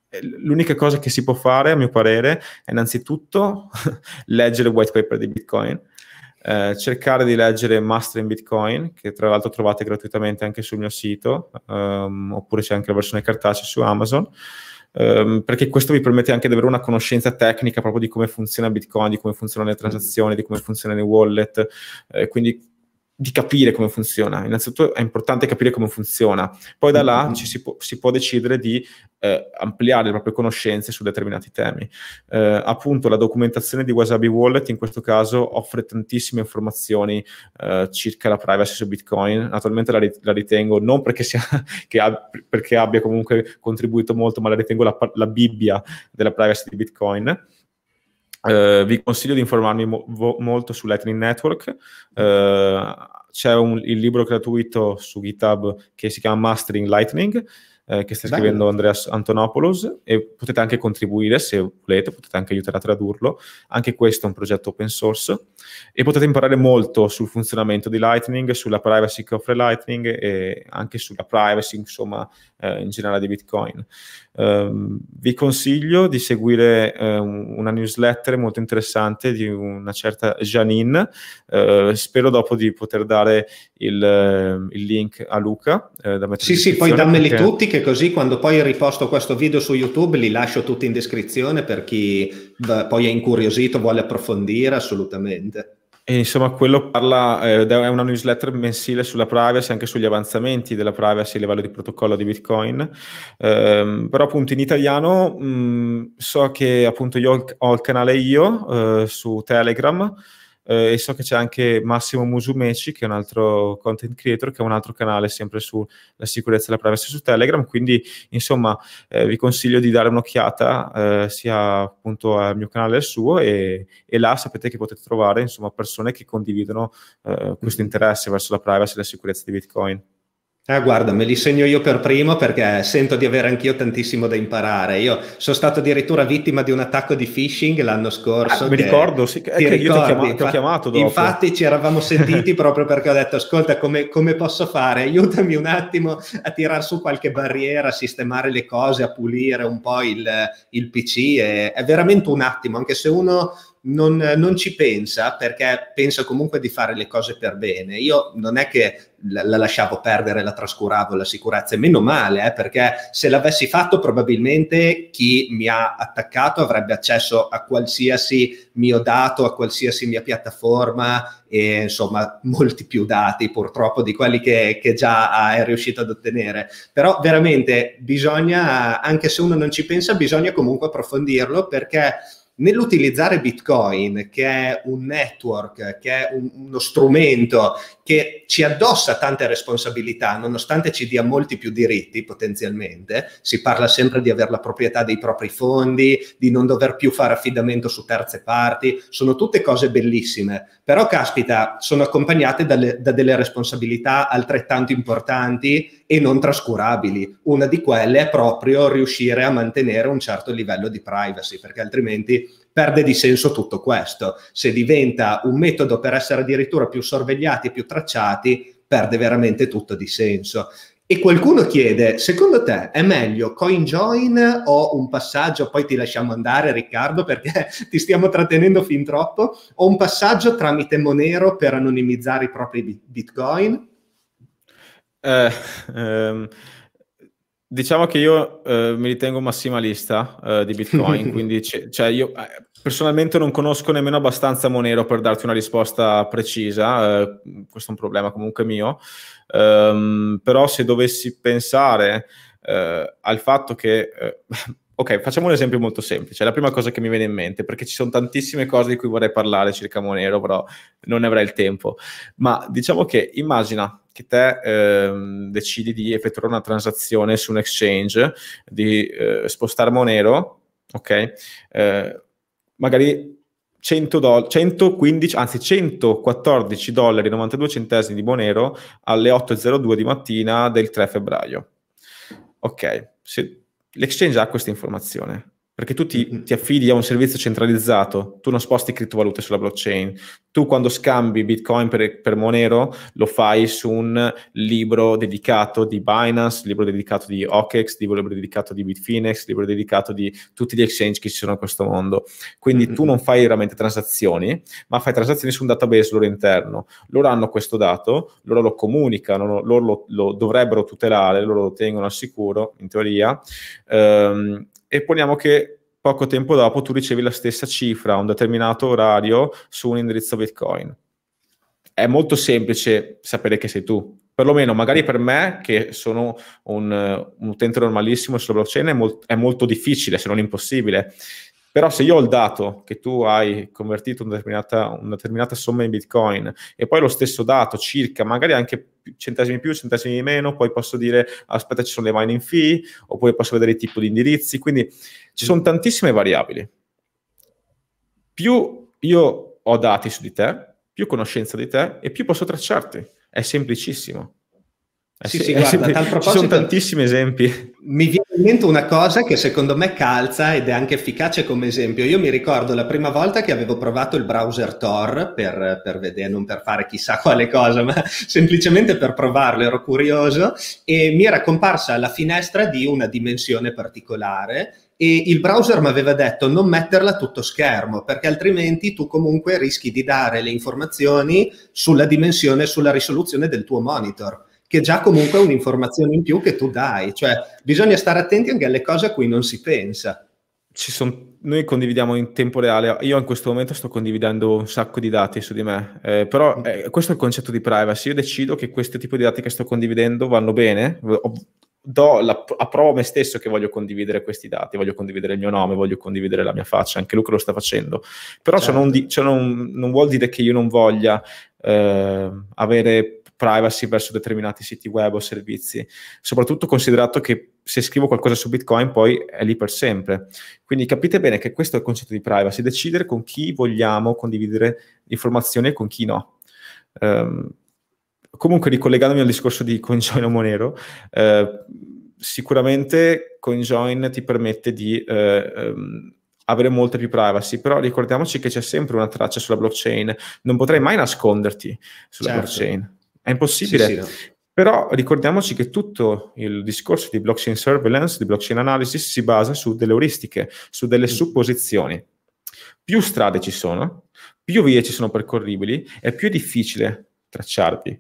Speaker 1: eh, l'unica cosa che si può fare, a mio parere, è innanzitutto [laughs] leggere il white paper di Bitcoin, eh, cercare di leggere Master in Bitcoin, che tra l'altro trovate gratuitamente anche sul mio sito, um, oppure c'è anche la versione cartacea su Amazon ehm, perché questo vi permette anche di avere una conoscenza tecnica proprio di come funziona Bitcoin, di come funzionano le mm. transazioni, di come funzionano le wallet, eh, quindi di capire come funziona. Innanzitutto è importante capire come funziona, poi da là mm-hmm. si, può, si, può, decidere di eh, ampliare le proprie conoscenze su determinati temi. Eh, appunto, la documentazione di Wasabi Wallet in questo caso offre tantissime informazioni eh, circa la privacy su Bitcoin. Naturalmente la, rit- la ritengo non perché, sia, [laughs] ab- perché, abbia comunque contribuito molto, ma la ritengo la, la Bibbia della privacy di Bitcoin. Uh, vi consiglio di informarmi mo- vo- molto su Lightning Network. Uh, c'è un, il libro gratuito su GitHub che si chiama Mastering Lightning eh, che sta scrivendo Andreas Antonopoulos e potete anche contribuire se volete, potete anche aiutare a tradurlo. Anche questo è un progetto open source e potete imparare molto sul funzionamento di Lightning, sulla privacy che offre Lightning e anche sulla privacy, insomma, eh, in generale di Bitcoin. Um, vi consiglio di seguire eh, una newsletter molto interessante di una certa Janine. Eh, spero dopo
Speaker 2: di poter dare il, eh, il link a Luca. Eh, da sì, sì, poi dammeli perché... tutti link così quando poi riposto questo video su YouTube li lascio tutti in descrizione per chi poi è incuriosito, vuole approfondire assolutamente.
Speaker 1: E insomma, quello parla, eh, è una newsletter mensile sulla privacy, anche sugli avanzamenti della privacy a livello di protocollo di Bitcoin. Eh, però appunto in italiano mh, mm, so che appunto io ho il, ho il canale io eh, su Telegram, eh, e so che c'è anche Massimo Musumeci che è un altro content creator che ha un altro canale sempre sulla sicurezza e la privacy su Telegram quindi insomma eh, vi consiglio di dare un'occhiata eh, sia appunto al mio canale e al suo e, e, là sapete che potete trovare insomma persone che condividono eh,
Speaker 2: questo mm-hmm. interesse verso la privacy e la sicurezza di Bitcoin Ah, guarda, me li segno io per primo perché sento di avere anch'io tantissimo da imparare. Io sono stato addirittura vittima di un attacco di phishing l'anno scorso. Ah, mi ricordo, sì, ti che io ti ho chiamato, infatti, ti ho chiamato dopo. Infatti ci eravamo [laughs] sentiti proprio perché ho detto, ascolta, come, come posso fare? Aiutami un attimo a tirare su qualche barriera, a sistemare le cose, a pulire un po' il, il PC. E, è veramente un attimo, anche se uno non, eh, non, ci pensa perché pensa comunque di fare le cose per bene. Io non è che la, lasciavo perdere, la trascuravo la sicurezza, e meno male, eh, perché se l'avessi fatto probabilmente chi mi ha attaccato avrebbe accesso a qualsiasi mio dato, a qualsiasi mia piattaforma e insomma [laughs] molti più dati purtroppo di quelli che, che già è riuscito ad ottenere. Però veramente bisogna, anche se uno non ci pensa, bisogna comunque approfondirlo perché nell'utilizzare Bitcoin, che è un network, che è un, uno strumento che ci addossa tante responsabilità, nonostante ci dia molti più diritti potenzialmente, si parla sempre di avere la proprietà dei propri fondi, di non dover più fare affidamento su terze parti, sono tutte cose bellissime, però caspita, sono accompagnate dalle, da delle responsabilità altrettanto importanti e non trascurabili. Una di quelle è proprio riuscire a mantenere un certo livello di privacy, perché altrimenti perde di senso tutto questo. Se diventa un metodo per essere addirittura più sorvegliati e più tracciati, perde veramente tutto di senso. E qualcuno chiede, secondo te è meglio CoinJoin o un passaggio, poi ti lasciamo andare Riccardo perché [laughs] ti stiamo trattenendo fin troppo, o un passaggio tramite Monero per anonimizzare i propri bitcoin?
Speaker 1: Eh, ehm, Diciamo che io eh, mi ritengo massimalista eh, di Bitcoin, [laughs] quindi c- cioè io eh, personalmente non conosco nemmeno abbastanza Monero per darti una risposta precisa, eh, questo è un problema comunque mio, um, però se dovessi pensare eh, al fatto che... Eh, [laughs] ok, facciamo un esempio molto semplice, la prima cosa che mi viene in mente, perché ci sono tantissime cose di cui vorrei parlare circa Monero, però non ne avrei il tempo, ma diciamo che immagina che te ehm, decidi di effettuare una transazione su un exchange, di eh, spostare Monero, ok? Eh, magari 100 doll- 115, anzi 114 dollari 92 centesimi di Monero alle 8.02 di mattina del 3 febbraio. Ok, Se, l'exchange ha questa informazione perché tu ti, ti, affidi a un servizio centralizzato, tu non sposti criptovalute sulla blockchain. Tu quando scambi Bitcoin per, per, Monero lo fai su un libro dedicato di Binance, libro dedicato di OKEX, libro dedicato di Bitfinex, libro dedicato di tutti gli exchange che ci sono in questo mondo. Quindi mm-hmm. tu non fai veramente transazioni, ma fai transazioni su un database loro interno. Loro hanno questo dato, loro lo comunicano, loro lo, lo dovrebbero tutelare, loro lo tengono al sicuro, in teoria. Um, e poniamo che poco tempo dopo tu ricevi la stessa cifra a un determinato orario su un indirizzo Bitcoin. È molto semplice sapere che sei tu. Perlomeno, magari per me, che sono un, un utente normalissimo sulla blockchain, è, molt- è molto difficile, se non impossibile, però se io ho il dato che tu hai convertito una determinata, una determinata somma in Bitcoin e poi lo stesso dato circa, magari anche centesimi più, centesimi meno, poi posso dire aspetta ci sono le mining fee, oppure posso vedere il tipo di indirizzi, quindi ci sono tantissime variabili. Più io ho dati su di te, più conoscenza di te e più posso tracciarti. È semplicissimo. Eh sì, sì, eh guarda, sempre, tal proposito, ci sono tantissimi esempi.
Speaker 2: Mi viene in mente una cosa che secondo me calza ed è anche efficace come esempio. Io mi ricordo la prima volta che avevo provato il browser Tor per, per vedere, non per fare chissà quale cosa, ma [laughs] semplicemente per provarlo, ero curioso, e mi era comparsa la finestra di una dimensione particolare e il browser mi aveva detto non metterla tutto schermo perché altrimenti tu comunque rischi di dare le informazioni sulla dimensione, e sulla risoluzione del tuo monitor che già comunque è un'informazione in più che tu dai. Cioè, bisogna stare attenti anche alle cose a cui non si pensa.
Speaker 1: Son... noi condividiamo in tempo reale, io in questo momento sto condividendo un sacco di dati su di me, eh, però mm. eh, questo è il concetto di privacy, io decido che questo tipo di dati che sto condividendo vanno bene, do la, a me stesso che voglio condividere questi dati, voglio condividere il mio nome, voglio condividere la mia faccia, anche Luca lo sta facendo, però certo. cioè non, di... cioè non, non, vuol dire che io non voglia eh, avere privacy verso determinati siti web o servizi, soprattutto considerato che se scrivo qualcosa su Bitcoin poi è lì per sempre. Quindi capite bene che questo è il concetto di privacy, decidere con chi vogliamo condividere informazioni e con chi no. Um, comunque ricollegandomi al discorso di CoinJoin o Monero, eh, sicuramente CoinJoin ti permette di eh, um, avere molta più privacy, però ricordiamoci che c'è sempre una traccia sulla blockchain, non potrai mai nasconderti sulla certo. blockchain. È impossibile. Sì, sì, no. Però ricordiamoci che tutto il discorso di blockchain surveillance, di blockchain analysis, si basa su delle euristiche, su delle mm. supposizioni. Più strade ci sono, più vie ci sono percorribili, e più è difficile
Speaker 2: tracciarvi.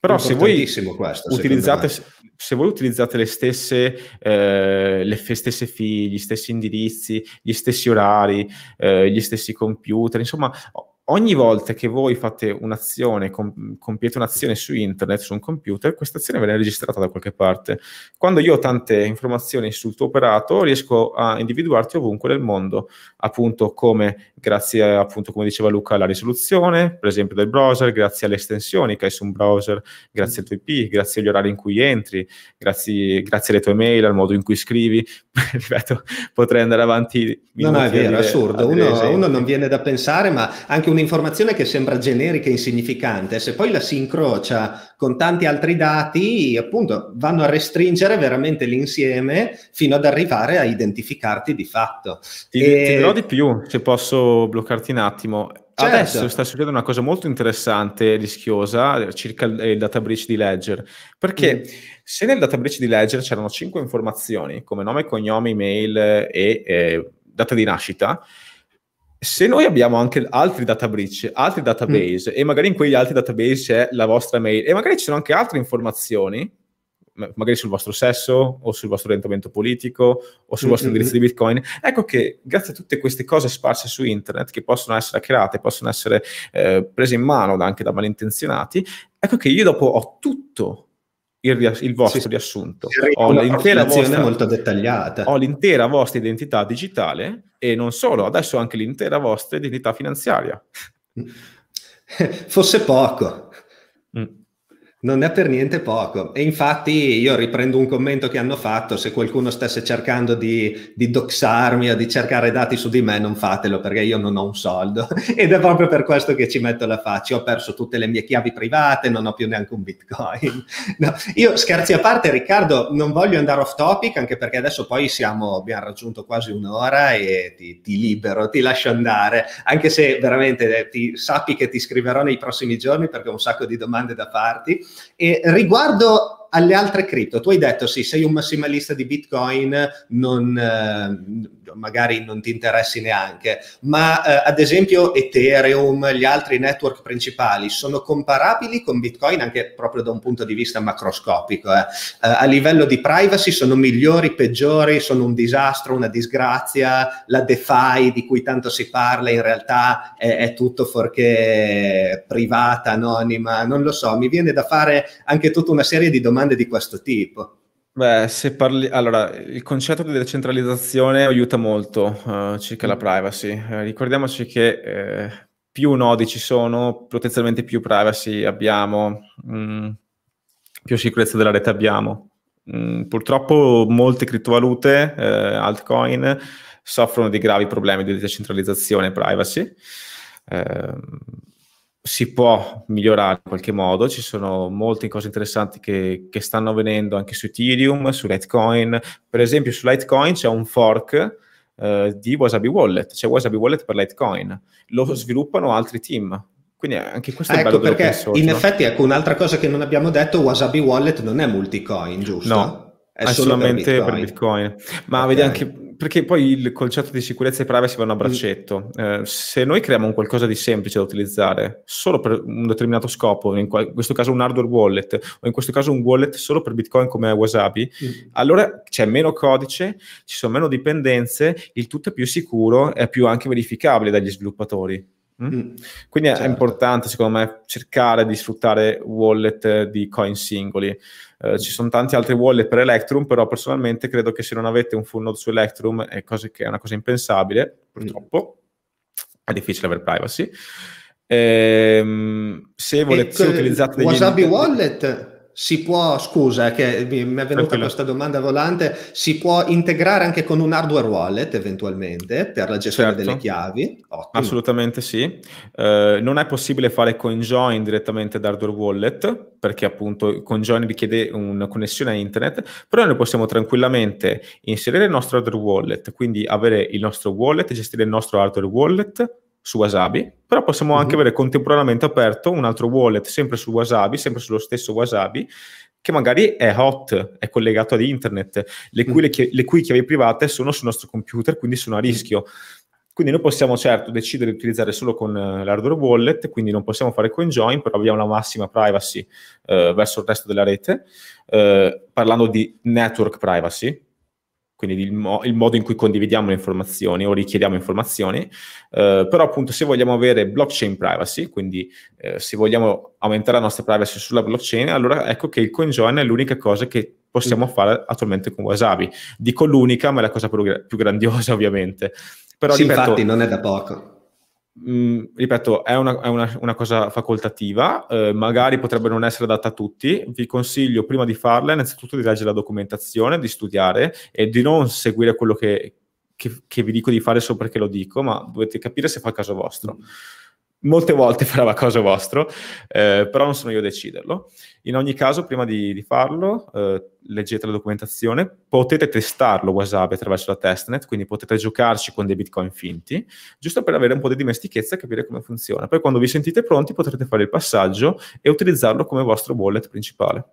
Speaker 1: Però se voi,
Speaker 2: questo, utilizzate,
Speaker 1: se voi, utilizzate, le stesse, eh, le stesse fee, gli stessi indirizzi, gli stessi orari, eh, gli stessi computer, insomma, ogni volta che voi fate un'azione, com- compiete un'azione su internet, su un computer, questa azione viene registrata da qualche parte. Quando io ho tante informazioni sul tuo operato, riesco a individuarti ovunque nel mondo, appunto come grazie, appunto, come diceva Luca, alla risoluzione, per esempio del browser, grazie alle estensioni che hai su un browser, grazie al tuo IP, grazie agli orari in cui entri, grazie, grazie alle tue mail, al modo in cui scrivi. [laughs] Ripeto, potrei andare avanti. No, no, è vero, è assurdo. Uno, uno
Speaker 2: non viene da pensare, ma anche un'informazione che sembra generica e insignificante, se poi la si incrocia con tanti altri dati, appunto, vanno a restringere veramente l'insieme fino ad arrivare a identificarti di fatto. Ti, e... ti dirò di più,
Speaker 1: se posso bloccarti un attimo. Certo. Adesso sta succedendo una cosa molto interessante e rischiosa eh, circa il data breach di Ledger, perché mm. se nel data breach di Ledger c'erano 5 informazioni come nome, cognome, email e eh, data di nascita, se noi abbiamo anche altri data breach, altri database, mm. e magari in quegli altri database c'è la vostra mail, e magari ci sono anche altre informazioni, magari sul vostro sesso, o sul vostro orientamento politico, o sul vostro mm-hmm. indirizzo di Bitcoin, ecco che grazie a tutte queste cose sparse su internet, che possono essere create, possono essere eh, prese in mano anche da malintenzionati, ecco che io dopo ho tutto il, ria- il vostro sì, riassunto. Ho l'intera, vostra, ho l'intera vostra identità digitale e non solo, adesso
Speaker 2: anche l'intera vostra identità finanziaria. Mm. [laughs] Fosse poco. Mm. Non è per niente poco. E infatti io riprendo un commento che hanno fatto, se qualcuno stesse cercando di, di doxarmi o di cercare dati su di me, non fatelo perché io non ho un soldo. [laughs] Ed è proprio per questo che ci metto la faccia. Ho perso tutte le mie chiavi private, non ho più neanche un bitcoin. [laughs] No. Io scherzi a parte, Riccardo, non voglio andare off topic anche perché adesso poi siamo, abbiamo raggiunto quasi un'ora e ti, ti libero, ti lascio andare. Anche se veramente eh, ti, sappi che ti scriverò nei prossimi giorni perché ho un sacco di domande da farti. E riguardo alle altre cripto, tu hai detto sì, sei un massimalista di Bitcoin, non, eh, magari non ti interessi neanche, ma eh, ad esempio Ethereum, gli altri network principali sono comparabili con Bitcoin anche proprio da un punto di vista macroscopico. Eh. Eh, a livello di privacy sono migliori, peggiori, sono un disastro, una disgrazia, la DeFi di cui tanto si parla in realtà è, è tutto fuorché privata, anonima, non lo so, mi viene da fare anche tutta una serie di domande di questo tipo. Beh, se
Speaker 1: parli... Allora, il concetto di decentralizzazione aiuta molto uh, circa mm. la privacy. Eh, ricordiamoci che eh, più nodi ci sono, potenzialmente più privacy abbiamo, mh, mm, più sicurezza della rete abbiamo. Mh, mm, purtroppo molte criptovalute, eh, altcoin, soffrono di gravi problemi di decentralizzazione e privacy. Eh, si può migliorare in qualche modo, ci sono molte cose interessanti che, che stanno avvenendo anche su Ethereum, su Litecoin, per esempio su Litecoin c'è un fork eh, di Wasabi Wallet, c'è Wasabi Wallet per Litecoin, lo sviluppano altri team, quindi anche questo ah, è ecco perché in no? effetti, ecco
Speaker 2: un'altra cosa che non abbiamo detto, Wasabi Wallet non è multicoin, giusto? No, è, è solamente per
Speaker 1: Bitcoin. Per Bitcoin. Ma okay. vedi anche perché poi il concetto di sicurezza e privacy vanno a braccetto. Mm. Eh, se noi creiamo un qualcosa di semplice da utilizzare solo per un determinato scopo, in, qual- in questo caso un hardware wallet o in questo caso un wallet solo per Bitcoin come Wasabi, mm. allora c'è meno codice, ci sono meno dipendenze, il tutto è più sicuro e più anche verificabile dagli sviluppatori. Mm? mm. Quindi certo. è importante, secondo me, cercare di sfruttare wallet di coin singoli. Eh, ci sono tanti altri wallet per Electrum, però personalmente credo che se non avete un full node su Electrum è, è una cosa impensabile, purtroppo. Mm. È difficile avere privacy. Eh, se volete, se utilizzate degli Wasabi
Speaker 2: Wallet si può, scusa eh, che mi, è venuta Tranquillo. questa domanda volante, si può integrare anche con un hardware wallet eventualmente per la gestione certo. delle chiavi? Ottimo.
Speaker 1: Assolutamente sì. Eh, non è possibile fare conjoin direttamente da hardware wallet perché appunto conjoin richiede una connessione a internet, però noi possiamo tranquillamente inserire il nostro hardware wallet, quindi avere il nostro wallet, gestire il nostro hardware wallet su Wasabi, però possiamo anche mm-hmm. avere contemporaneamente aperto un altro wallet sempre su Wasabi, sempre sullo stesso Wasabi, che magari è hot, è collegato ad internet, le cui, mm. le chi- le cui chiavi private sono sul nostro computer, quindi sono a rischio. Quindi noi possiamo certo decidere di utilizzare solo con eh, l'hardware wallet, quindi non possiamo fare join, però abbiamo la massima privacy eh, verso il resto della rete, eh, parlando di network privacy, quindi il, mo- il, modo in cui condividiamo le informazioni o richiediamo informazioni, eh, però appunto se vogliamo avere blockchain privacy, quindi eh, se vogliamo aumentare la nostra privacy sulla blockchain, allora ecco che il CoinJoin è l'unica cosa che possiamo mm. fare attualmente con Wasabi. Dico l'unica, ma è la cosa più, più grandiosa [laughs] ovviamente. Però, sì, ripeto, infatti non è da poco mh, mm, ripeto, è una, è una, una cosa facoltativa, eh, magari potrebbe non essere adatta a tutti. Vi consiglio prima di farla innanzitutto di leggere la documentazione, di studiare e di non seguire quello che, che, che vi dico di fare solo perché lo dico, ma dovete capire se fa il caso vostro. Mm molte volte [laughs] farà la cosa vostra, eh, però non sono io a deciderlo. In ogni caso, prima di, di farlo, eh, leggete la documentazione, potete testarlo Wasabi attraverso la testnet, quindi potete giocarci con dei bitcoin finti, giusto per avere un po' di dimestichezza e capire come funziona. Poi quando vi sentite pronti potrete fare il passaggio e
Speaker 2: utilizzarlo come vostro wallet principale.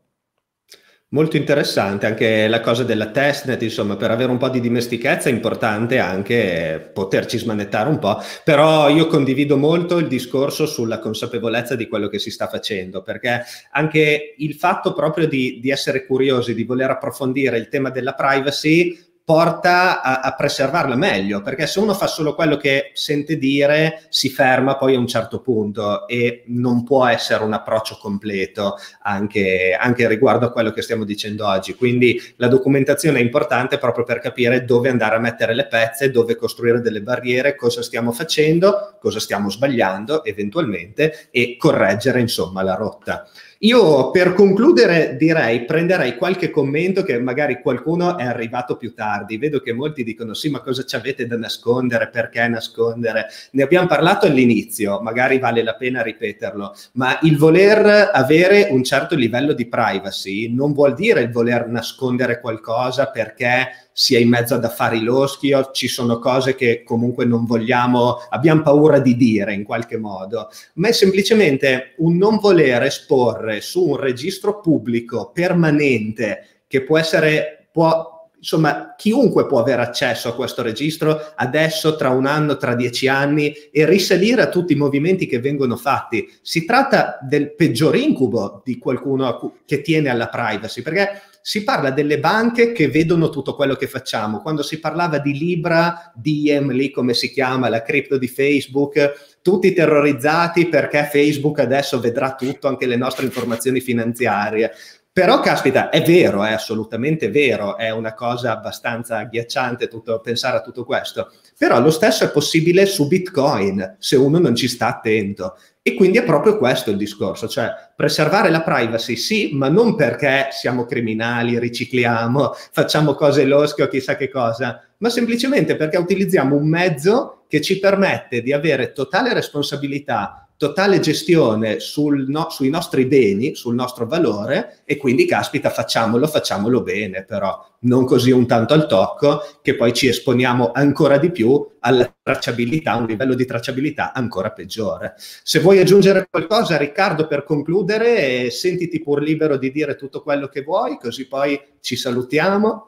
Speaker 2: Molto interessante anche la cosa della testnet, insomma, per avere un po' di dimestichezza è importante anche poterci smanettare un po', però io condivido molto il discorso sulla consapevolezza di quello che si sta facendo, perché anche il fatto proprio di, di essere curiosi, di voler approfondire il tema della privacy porta a, a, preservarla meglio, perché se uno fa solo quello che sente dire, si ferma poi a un certo punto e non può essere un approccio completo anche, anche riguardo a quello che stiamo dicendo oggi. Quindi la documentazione è importante proprio per capire dove andare a mettere le pezze, dove costruire delle barriere, cosa stiamo facendo, cosa stiamo sbagliando eventualmente e correggere insomma la rotta. Io per concludere direi prenderei qualche commento che magari qualcuno è arrivato più tardi. Vedo che molti dicono sì, ma cosa ci avete da nascondere? Perché nascondere? Ne abbiamo parlato all'inizio, magari vale la pena ripeterlo, ma il voler avere un certo livello di privacy non vuol dire il voler nascondere qualcosa perché sia in mezzo ad affari loschi o ci sono cose che comunque non vogliamo, abbiamo paura di dire in qualche modo, ma è semplicemente un non volere esporre su un registro pubblico permanente che può essere, può, insomma, chiunque può avere accesso a questo registro adesso, tra un anno, tra dieci anni e risalire a tutti i movimenti che vengono fatti. Si tratta del peggior incubo di qualcuno che tiene alla privacy, perché si parla delle banche che vedono tutto quello che facciamo. Quando si parlava di Libra, Diem, lì come si chiama, la cripto di Facebook, tutti terrorizzati perché Facebook adesso vedrà tutto, anche le nostre informazioni finanziarie. Però, caspita, è vero, è assolutamente vero, è una cosa abbastanza agghiacciante tutto, pensare a tutto questo. Però lo stesso è possibile su Bitcoin, se uno non ci sta attento. E quindi è proprio questo il discorso, cioè preservare la privacy sì, ma non perché siamo criminali, ricicliamo, facciamo cose losche o chissà che cosa, ma semplicemente perché utilizziamo un mezzo che ci permette di avere totale responsabilità, totale gestione sul no, sui nostri beni, sul nostro valore e quindi caspita facciamolo, facciamolo bene però, non così un tanto al tocco che poi ci esponiamo ancora di più alla tracciabilità, un livello di tracciabilità ancora peggiore. Se vuoi aggiungere qualcosa Riccardo per concludere, sentiti pur libero di dire tutto quello che vuoi, così poi ci salutiamo.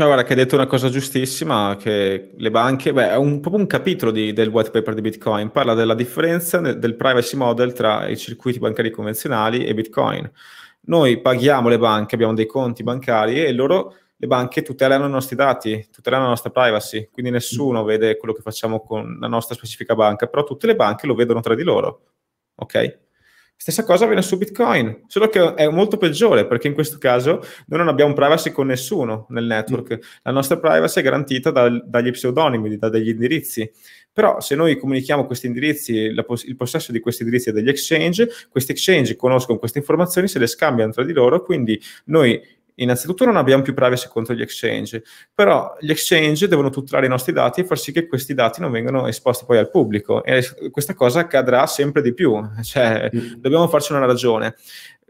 Speaker 1: No, guarda, che hai detto una cosa giustissima, che le banche, beh, è un, proprio un capitolo di, del white paper di Bitcoin, parla della differenza nel, del privacy model tra i circuiti bancari convenzionali e Bitcoin. Noi paghiamo le banche, abbiamo dei conti bancari e loro, le banche, tutelano i nostri dati, tutelano la nostra privacy, quindi nessuno vede quello che facciamo con la nostra specifica banca, però tutte le banche lo vedono tra di loro, ok? Stessa cosa avviene su Bitcoin, solo che è molto peggiore perché in questo caso noi non abbiamo privacy con nessuno nel network, mm. la nostra privacy è garantita da, dagli pseudonimi, da degli indirizzi. Però se noi comunichiamo questi indirizzi, la, il possesso di questi indirizzi a degli exchange, questi exchange conoscono queste informazioni, se le scambiano tra di loro, quindi noi Innanzitutto non abbiamo più privacy contro gli exchange, però gli exchange devono tutelare i nostri dati e far sì che questi dati non vengano esposti poi al pubblico e questa cosa accadrà sempre di più, [laughs] cioè mm. dobbiamo farci una ragione.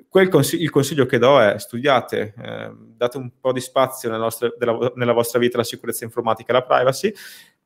Speaker 1: Consig- il consiglio che do è studiate, eh, date un po' di spazio nella, vostra, della, nella vostra vita la sicurezza informatica e la privacy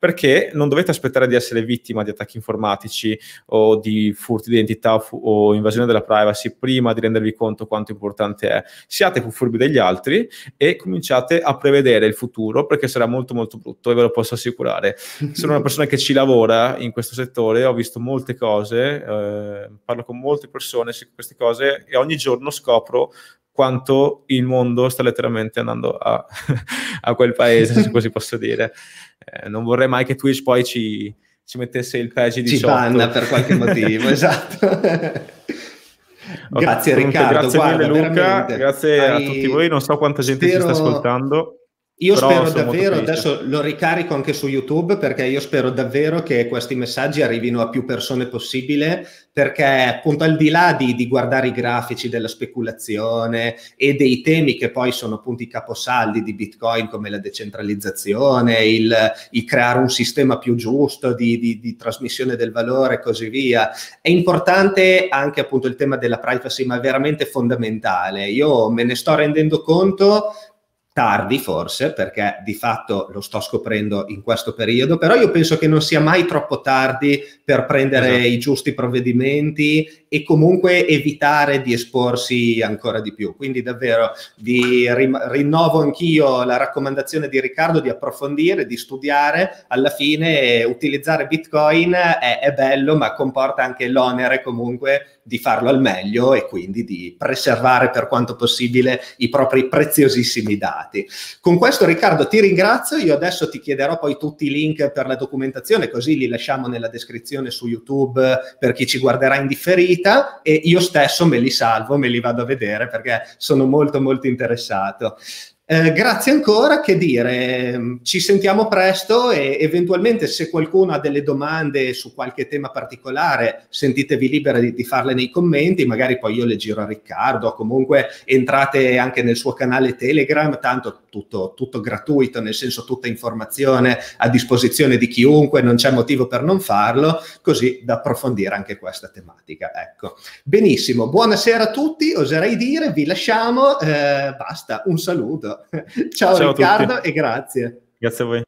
Speaker 1: perché non dovete aspettare di essere vittima di attacchi informatici o di furti di identità o invasione della privacy prima di rendervi conto quanto importante è. Siate più furbi degli altri e cominciate a prevedere il futuro perché sarà molto molto brutto e ve lo posso assicurare. Sono una persona che ci lavora in questo settore, ho visto molte cose, eh, parlo con molte persone su queste cose e ogni giorno scopro quanto il mondo sta letteralmente andando a, [laughs] a quel paese, se così posso dire. Eh, non vorrei mai che Twitch poi ci, ci mettesse il peggio di Ci per qualche motivo, [laughs] esatto.
Speaker 2: grazie Riccardo, Comunque, grazie guarda, Luca, grazie Hai... a tutti voi, non so quanta gente spero... ci sta ascoltando. Io Però spero davvero, adesso lo ricarico anche su YouTube perché io spero davvero che questi messaggi arrivino a più persone possibile perché appunto al di là di, di guardare i grafici della speculazione e dei temi che poi sono appunto i caposaldi di Bitcoin come la decentralizzazione, il, il creare un sistema più giusto di, di, di trasmissione del valore e così via, è importante anche appunto il tema della privacy ma è veramente fondamentale. Io me ne sto rendendo conto tardi forse, perché di fatto lo sto scoprendo in questo periodo, però io penso che non sia mai troppo tardi per prendere esatto. i giusti provvedimenti e comunque evitare di esporsi ancora di più. Quindi davvero vi rinnovo anch'io la raccomandazione di Riccardo di approfondire, di studiare, alla fine eh, utilizzare Bitcoin è, è bello ma comporta anche l'onere comunque di farlo al meglio e quindi di preservare per quanto possibile i propri preziosissimi dati. Con questo Riccardo ti ringrazio, io adesso ti chiederò poi tutti i link per la documentazione, così li lasciamo nella descrizione su YouTube per chi ci guarderà in differita finita e io stesso me li salvo, me li vado a vedere perché sono molto molto interessato. Eh, grazie ancora, che dire, mm, ci sentiamo presto e eventualmente se qualcuno ha delle domande su qualche tema particolare sentitevi libera di, di farle nei commenti, magari poi io le giro a Riccardo, comunque entrate anche nel suo canale Telegram, tanto tutto, tutto gratuito, nel senso tutta informazione a disposizione di chiunque, non c'è motivo per non farlo, così da approfondire anche questa tematica. Ecco, benissimo, buonasera a tutti, oserei dire, vi lasciamo, eh, basta, un saluto. Ciao, Ciao Riccardo e grazie.
Speaker 1: Grazie a voi.